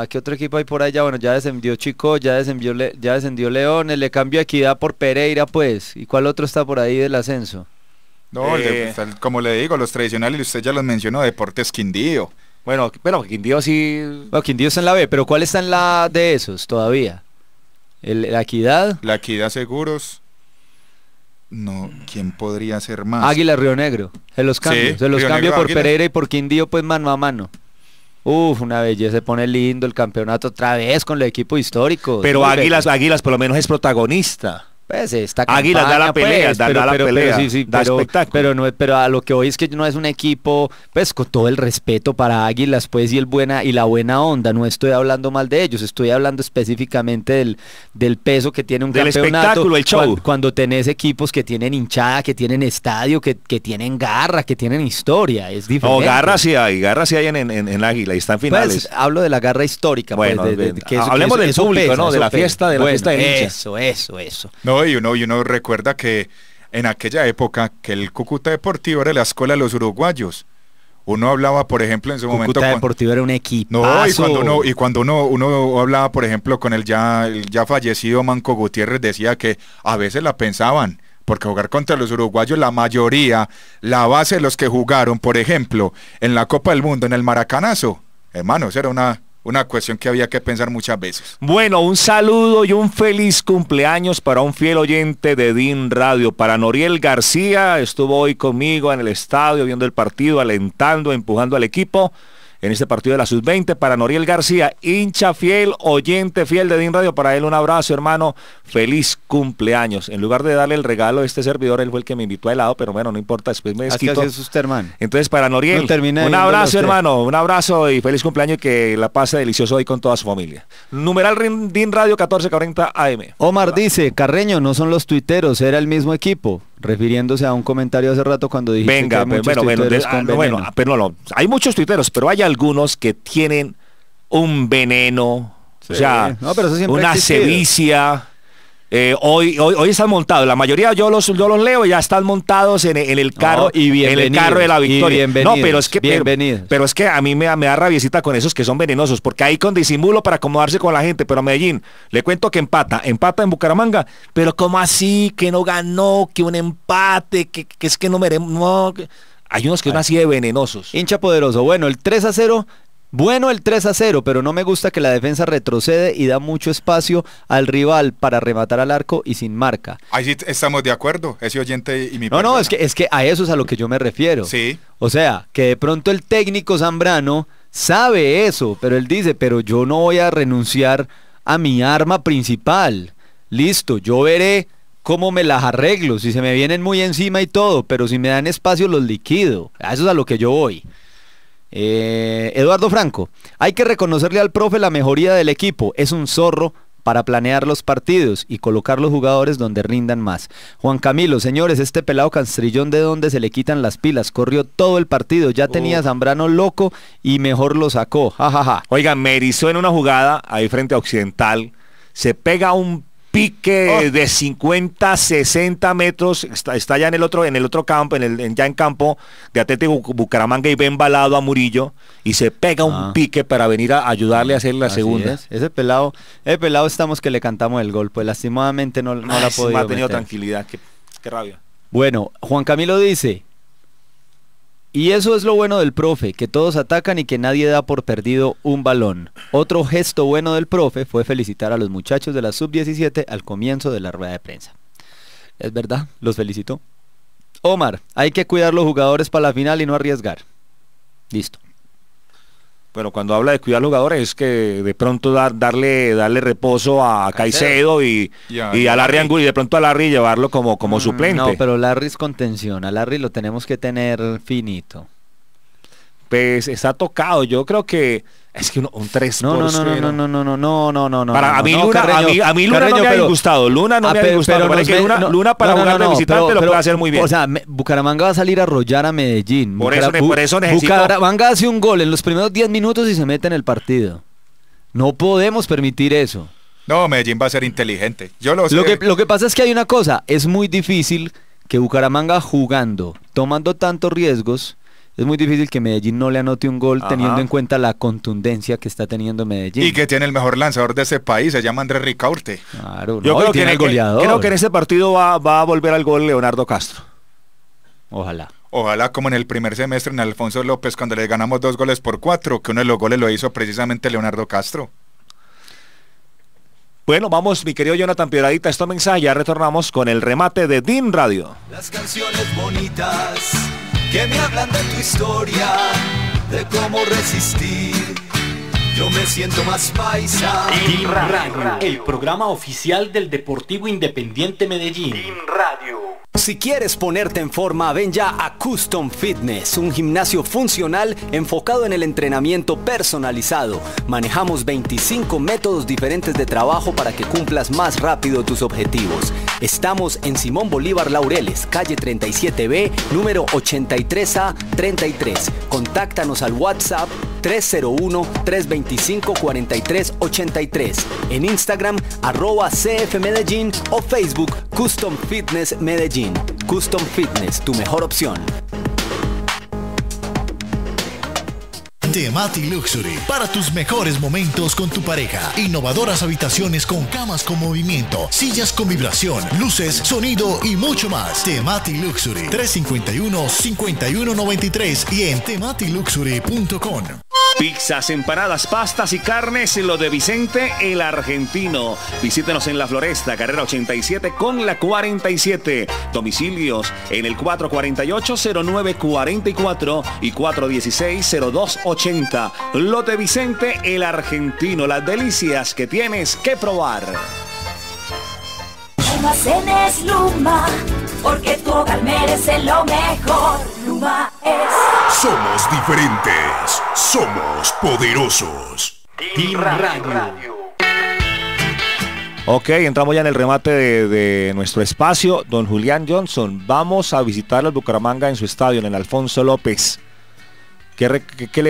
¿qué otro equipo hay por allá? Bueno, ya descendió Chico, ya descendió, ya descendió Leones, le cambio a Equidad por Pereira, pues. ¿Y cuál otro está por ahí del ascenso? No, eh. como le digo, los tradicionales, usted ya los mencionó, Deportes Quindío. Bueno, bueno, Quindío sí. Quindío está en la B, pero ¿cuál está en la de esos todavía? El, ¿La Equidad? La Equidad Seguros no, ¿quién podría ser más? Águila Río Negro, se los cambio, se los cambio por Pereira y por Quindío, pues mano a mano. Uf, una belleza, se pone lindo el campeonato otra vez con el equipo histórico. Pero Águilas, Águilas por lo menos es protagonista. Pues está Águila da la pelea, pues, da, la pelea, da espectáculo. Pero, no, pero a lo que hoy es que no es un equipo, pues con todo el respeto para Águilas, pues y, el buena, y la buena onda, no estoy hablando mal de ellos, estoy hablando específicamente del, del peso que tiene un del espectáculo, el show. Cuando, tenés equipos que tienen hinchada, que tienen estadio, que, que tienen garra, que tienen historia, es diferente. O garra sí hay, garra sí hay en, en, en Águila y están pues, finales. hablo de la garra histórica. Pues, bueno, hablemos del público, ¿no? De la fiesta, de la fiesta de Eso, eso, eso y uno, y uno recuerda que en aquella época que el Cúcuta Deportivo era la escuela de los uruguayos. Uno hablaba, por ejemplo, en su momento. Cúcuta Deportivo era un equipo. No, y cuando, uno, y cuando uno, hablaba, por ejemplo, con el ya, el ya fallecido Manco Gutiérrez, decía que a veces la pensaban porque jugar contra los uruguayos, la mayoría, la base de los que jugaron, por ejemplo, en la Copa del Mundo, en el Maracanazo, hermanos, era una una cuestión que había que pensar muchas veces. Bueno, un saludo y un feliz cumpleaños para un fiel oyente de DIN Radio, para Noriel García, estuvo hoy conmigo en el estadio viendo el partido, alentando, empujando al equipo en este partido de la sub-20. Para Noriel García, hincha fiel, oyente fiel de DIN Radio, para él un abrazo, hermano. Feliz cumpleaños. En lugar de darle el regalo a este servidor, él fue el que me invitó al lado, pero bueno, no importa, después me desquito. Así es usted, hermano. Entonces, para Noriel, un abrazo, hermano, un abrazo y feliz cumpleaños y que la pase delicioso hoy con toda su familia. Numeral DIN Radio 1440 AM. Omar dice, Carreño, no son los tuiteros, era el mismo equipo refiriéndose a un comentario hace rato cuando dijiste Venga, que pero, pues, bueno, bueno, ah, pero no, hay muchos tuiteros, pero hay algunos que tienen un veneno, o sea, una sevicia eh, hoy, hoy, están montados. La mayoría yo los, yo los leo, ya están montados en, el carro y en el carro de la victoria. No, pero es que pero, es que a mí me, me, da rabiecita con esos que son venenosos, porque ahí con disimulo para acomodarse con la gente. Pero a Medellín, le cuento que empata, empata en Bucaramanga, pero cómo así, que no ganó, que un empate, que, es que no merece. Hay unos que son así de venenosos. Hincha poderoso. Bueno, el 3 a 0 bueno el 3 a 0, pero no me gusta que la defensa retrocede y da mucho espacio al rival para rematar al arco y sin marca. Ahí estamos de acuerdo, ese oyente y mi No, no, es que, es que a eso es a lo que yo me refiero. Sí. O sea, que de pronto el técnico Zambrano sabe eso, pero él dice, pero yo no voy a renunciar a mi arma principal. Listo, yo veré cómo me las arreglo, si se me vienen muy encima y todo, pero si me dan espacio los liquido. A eso es a lo que yo voy. Eh, Eduardo Franco, hay que reconocerle al profe la mejoría del equipo. Es un zorro para planear los partidos y colocar los jugadores donde rindan más. Juan Camilo, señores, este pelado canstrillón de donde se le quitan las pilas, corrió todo el partido, ya tenía Zambrano loco y mejor lo sacó. Ja, ja, Oiga, me en una jugada ahí frente a Occidental, se pega un pique oh. de 50, 60 metros, está, ya en el otro, en el otro campo, en el, ya en campo de Atlético Bucaramanga y ve embalado a Murillo y se pega un ah. pique para venir a ayudarle a hacer la segundas. segunda. Ese pelado, ese pelado estamos que le cantamos el gol, pues lastimadamente no, la ha podido. ha tenido tranquilidad, qué rabia. Bueno, Juan Camilo dice, y eso es lo bueno del profe, que todos atacan y que nadie da por perdido un balón. Otro gesto bueno del profe fue felicitar a los muchachos de la sub-17 al comienzo de la rueda de prensa. Es verdad, los felicitó. Omar, hay que cuidar los jugadores para la final y no arriesgar. Listo. Pero cuando habla de cuidar jugadores es que de pronto darle, darle reposo a Caicedo y, y a Larry y de pronto a Larry llevarlo como, como mm, suplente. No, pero Larry es contención, a Larry lo tenemos que tener finito. Pues está tocado, yo creo que es que un, un 3 no, no, no, no, no, no, no, no, no, no, no. Para a mí Luna, a mí, Luna no me ha gustado. Luna no ah, me ha gustado. Pero Luna, Luna para jugar de visitante lo puede hacer muy bien. O sea, Bucaramanga va a salir a arrollar a Medellín. Por, eso, por eso necesito... Bucaramanga hace un gol en los primeros 10 minutos y se mete en el partido. No podemos permitir eso. No, Medellín va a ser inteligente. Yo lo sé. Lo que, lo que pasa es que hay una cosa. Es muy difícil que Bucaramanga jugando, tomando tantos riesgos es muy difícil que Medellín no le anote un gol teniendo en cuenta la contundencia que está teniendo Medellín. Y que tiene el mejor lanzador de ese país, se llama Andrés Ricaurte. Claro, yo creo, que en ese partido va, a volver al gol Leonardo Castro. Ojalá. Ojalá como en el primer semestre en Alfonso López cuando le ganamos dos goles por cuatro, que uno de los goles lo hizo precisamente Leonardo Castro. Bueno, vamos, mi querido Jonathan Piedradita, esto mensaje. Ya retornamos con el remate de DIN Radio. Las canciones bonitas que me hablan de tu historia, de cómo resistir. Yo me siento más paisa. Team Radio, el programa oficial del Deportivo Independiente Medellín. Team Radio. Si quieres ponerte en forma, ven ya a Custom Fitness, un gimnasio funcional enfocado en el entrenamiento personalizado. Manejamos 25 métodos diferentes de trabajo para que cumplas más rápido tus objetivos. Estamos en Simón Bolívar Laureles, calle 37B, número 83A 33. Contáctanos al WhatsApp 301-325-4383, en Instagram arroba CF Medellín o Facebook Custom Fitness Medellín. Custom Fitness, tu mejor opción. Temati Luxury. Para tus mejores momentos con tu pareja. Innovadoras habitaciones con camas con movimiento, sillas con vibración, luces, sonido y mucho más. Temati Luxury. 351-5193 y en tematiluxury.com. Pizzas, empanadas, pastas y carnes, en lo de Vicente el Argentino. Visítenos en La Floresta, carrera 87 con la 47. Domicilios en el 448-0944 y 416-0280. de Vicente el Argentino, las delicias que tienes que probar. Luma, porque tu hogar merece lo mejor. Somos diferentes. Somos poderosos. Team Ok, entramos ya en el remate de, nuestro espacio. Don Julián Johnson, vamos a visitar al Bucaramanga en su estadio, en el Alfonso López. ¿Qué,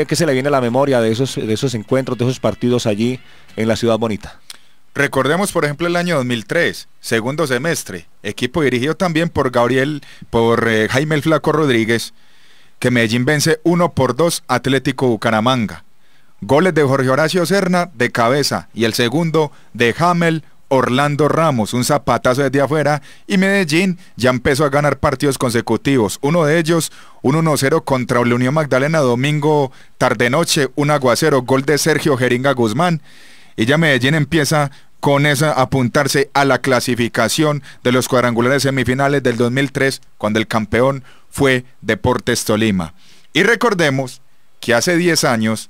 qué, se le viene a la memoria de esos, de esos encuentros, de esos partidos allí en la ciudad bonita? Recordemos, por ejemplo, el año 2003, segundo semestre, equipo dirigido también por Gabriel, por eh, Jaime el Flaco Rodríguez, que Medellín vence 1 por 2 Atlético Bucaramanga. Goles de Jorge Horacio Serna de cabeza y el segundo de Hamel Orlando Ramos, un zapatazo desde afuera y Medellín ya empezó a ganar partidos consecutivos. Uno de ellos, un 1-0 contra la Unión Magdalena domingo tarde-noche, un aguacero, gol de Sergio Jeringa Guzmán. Y ya Medellín empieza con esa apuntarse a la clasificación de los cuadrangulares semifinales del 2003 cuando el campeón fue Deportes Tolima. Y recordemos que hace 10 años,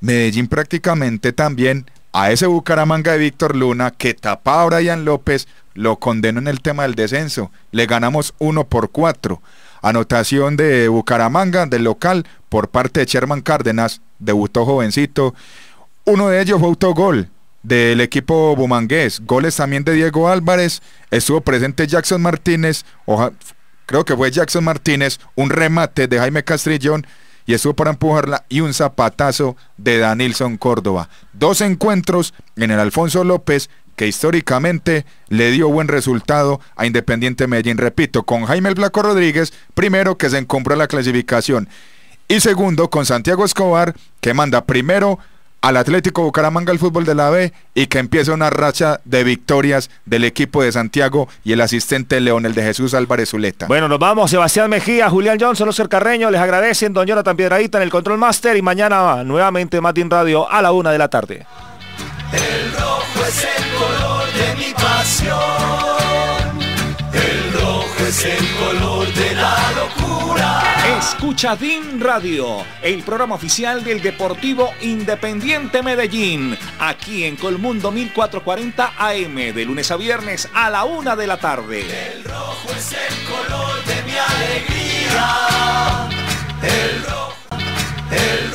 Medellín prácticamente también a ese Bucaramanga de Víctor Luna que tapaba a Brian López, lo condenó en el tema del descenso. Le ganamos 1 por 4. Anotación de Bucaramanga, del local, por parte de Sherman Cárdenas, debutó jovencito. Uno de ellos fue autogol del equipo bumangués. Goles también de Diego Álvarez. Estuvo presente Jackson Martínez creo que fue Jackson Martínez, un remate de Jaime Castrillón y estuvo para empujarla y un zapatazo de Danilson Córdoba. Dos encuentros en el Alfonso López que históricamente le dio buen resultado a Independiente Medellín. Repito, con Jaime el Blanco Rodríguez, primero que se encumbró la clasificación y segundo con Santiago Escobar que manda primero al Atlético Bucaramanga el fútbol de la B y que empiece una racha de victorias del equipo de Santiago y el asistente Leonel de Jesús Álvarez Zuleta. Bueno, nos vamos. Sebastián Mejía, Julián Johnson, Oscar Carreño, les agradecen. Don Jonathan Piedradita en el Control Master y mañana nuevamente Matin Radio a la una de la tarde. El rojo es el color de mi pasión es el color de la locura. Escucha DIN Radio, el programa oficial del Deportivo Independiente Medellín, aquí en Colmundo 1440 AM, de lunes a viernes a la una de la tarde. El rojo es el color de mi alegría. El rojo, el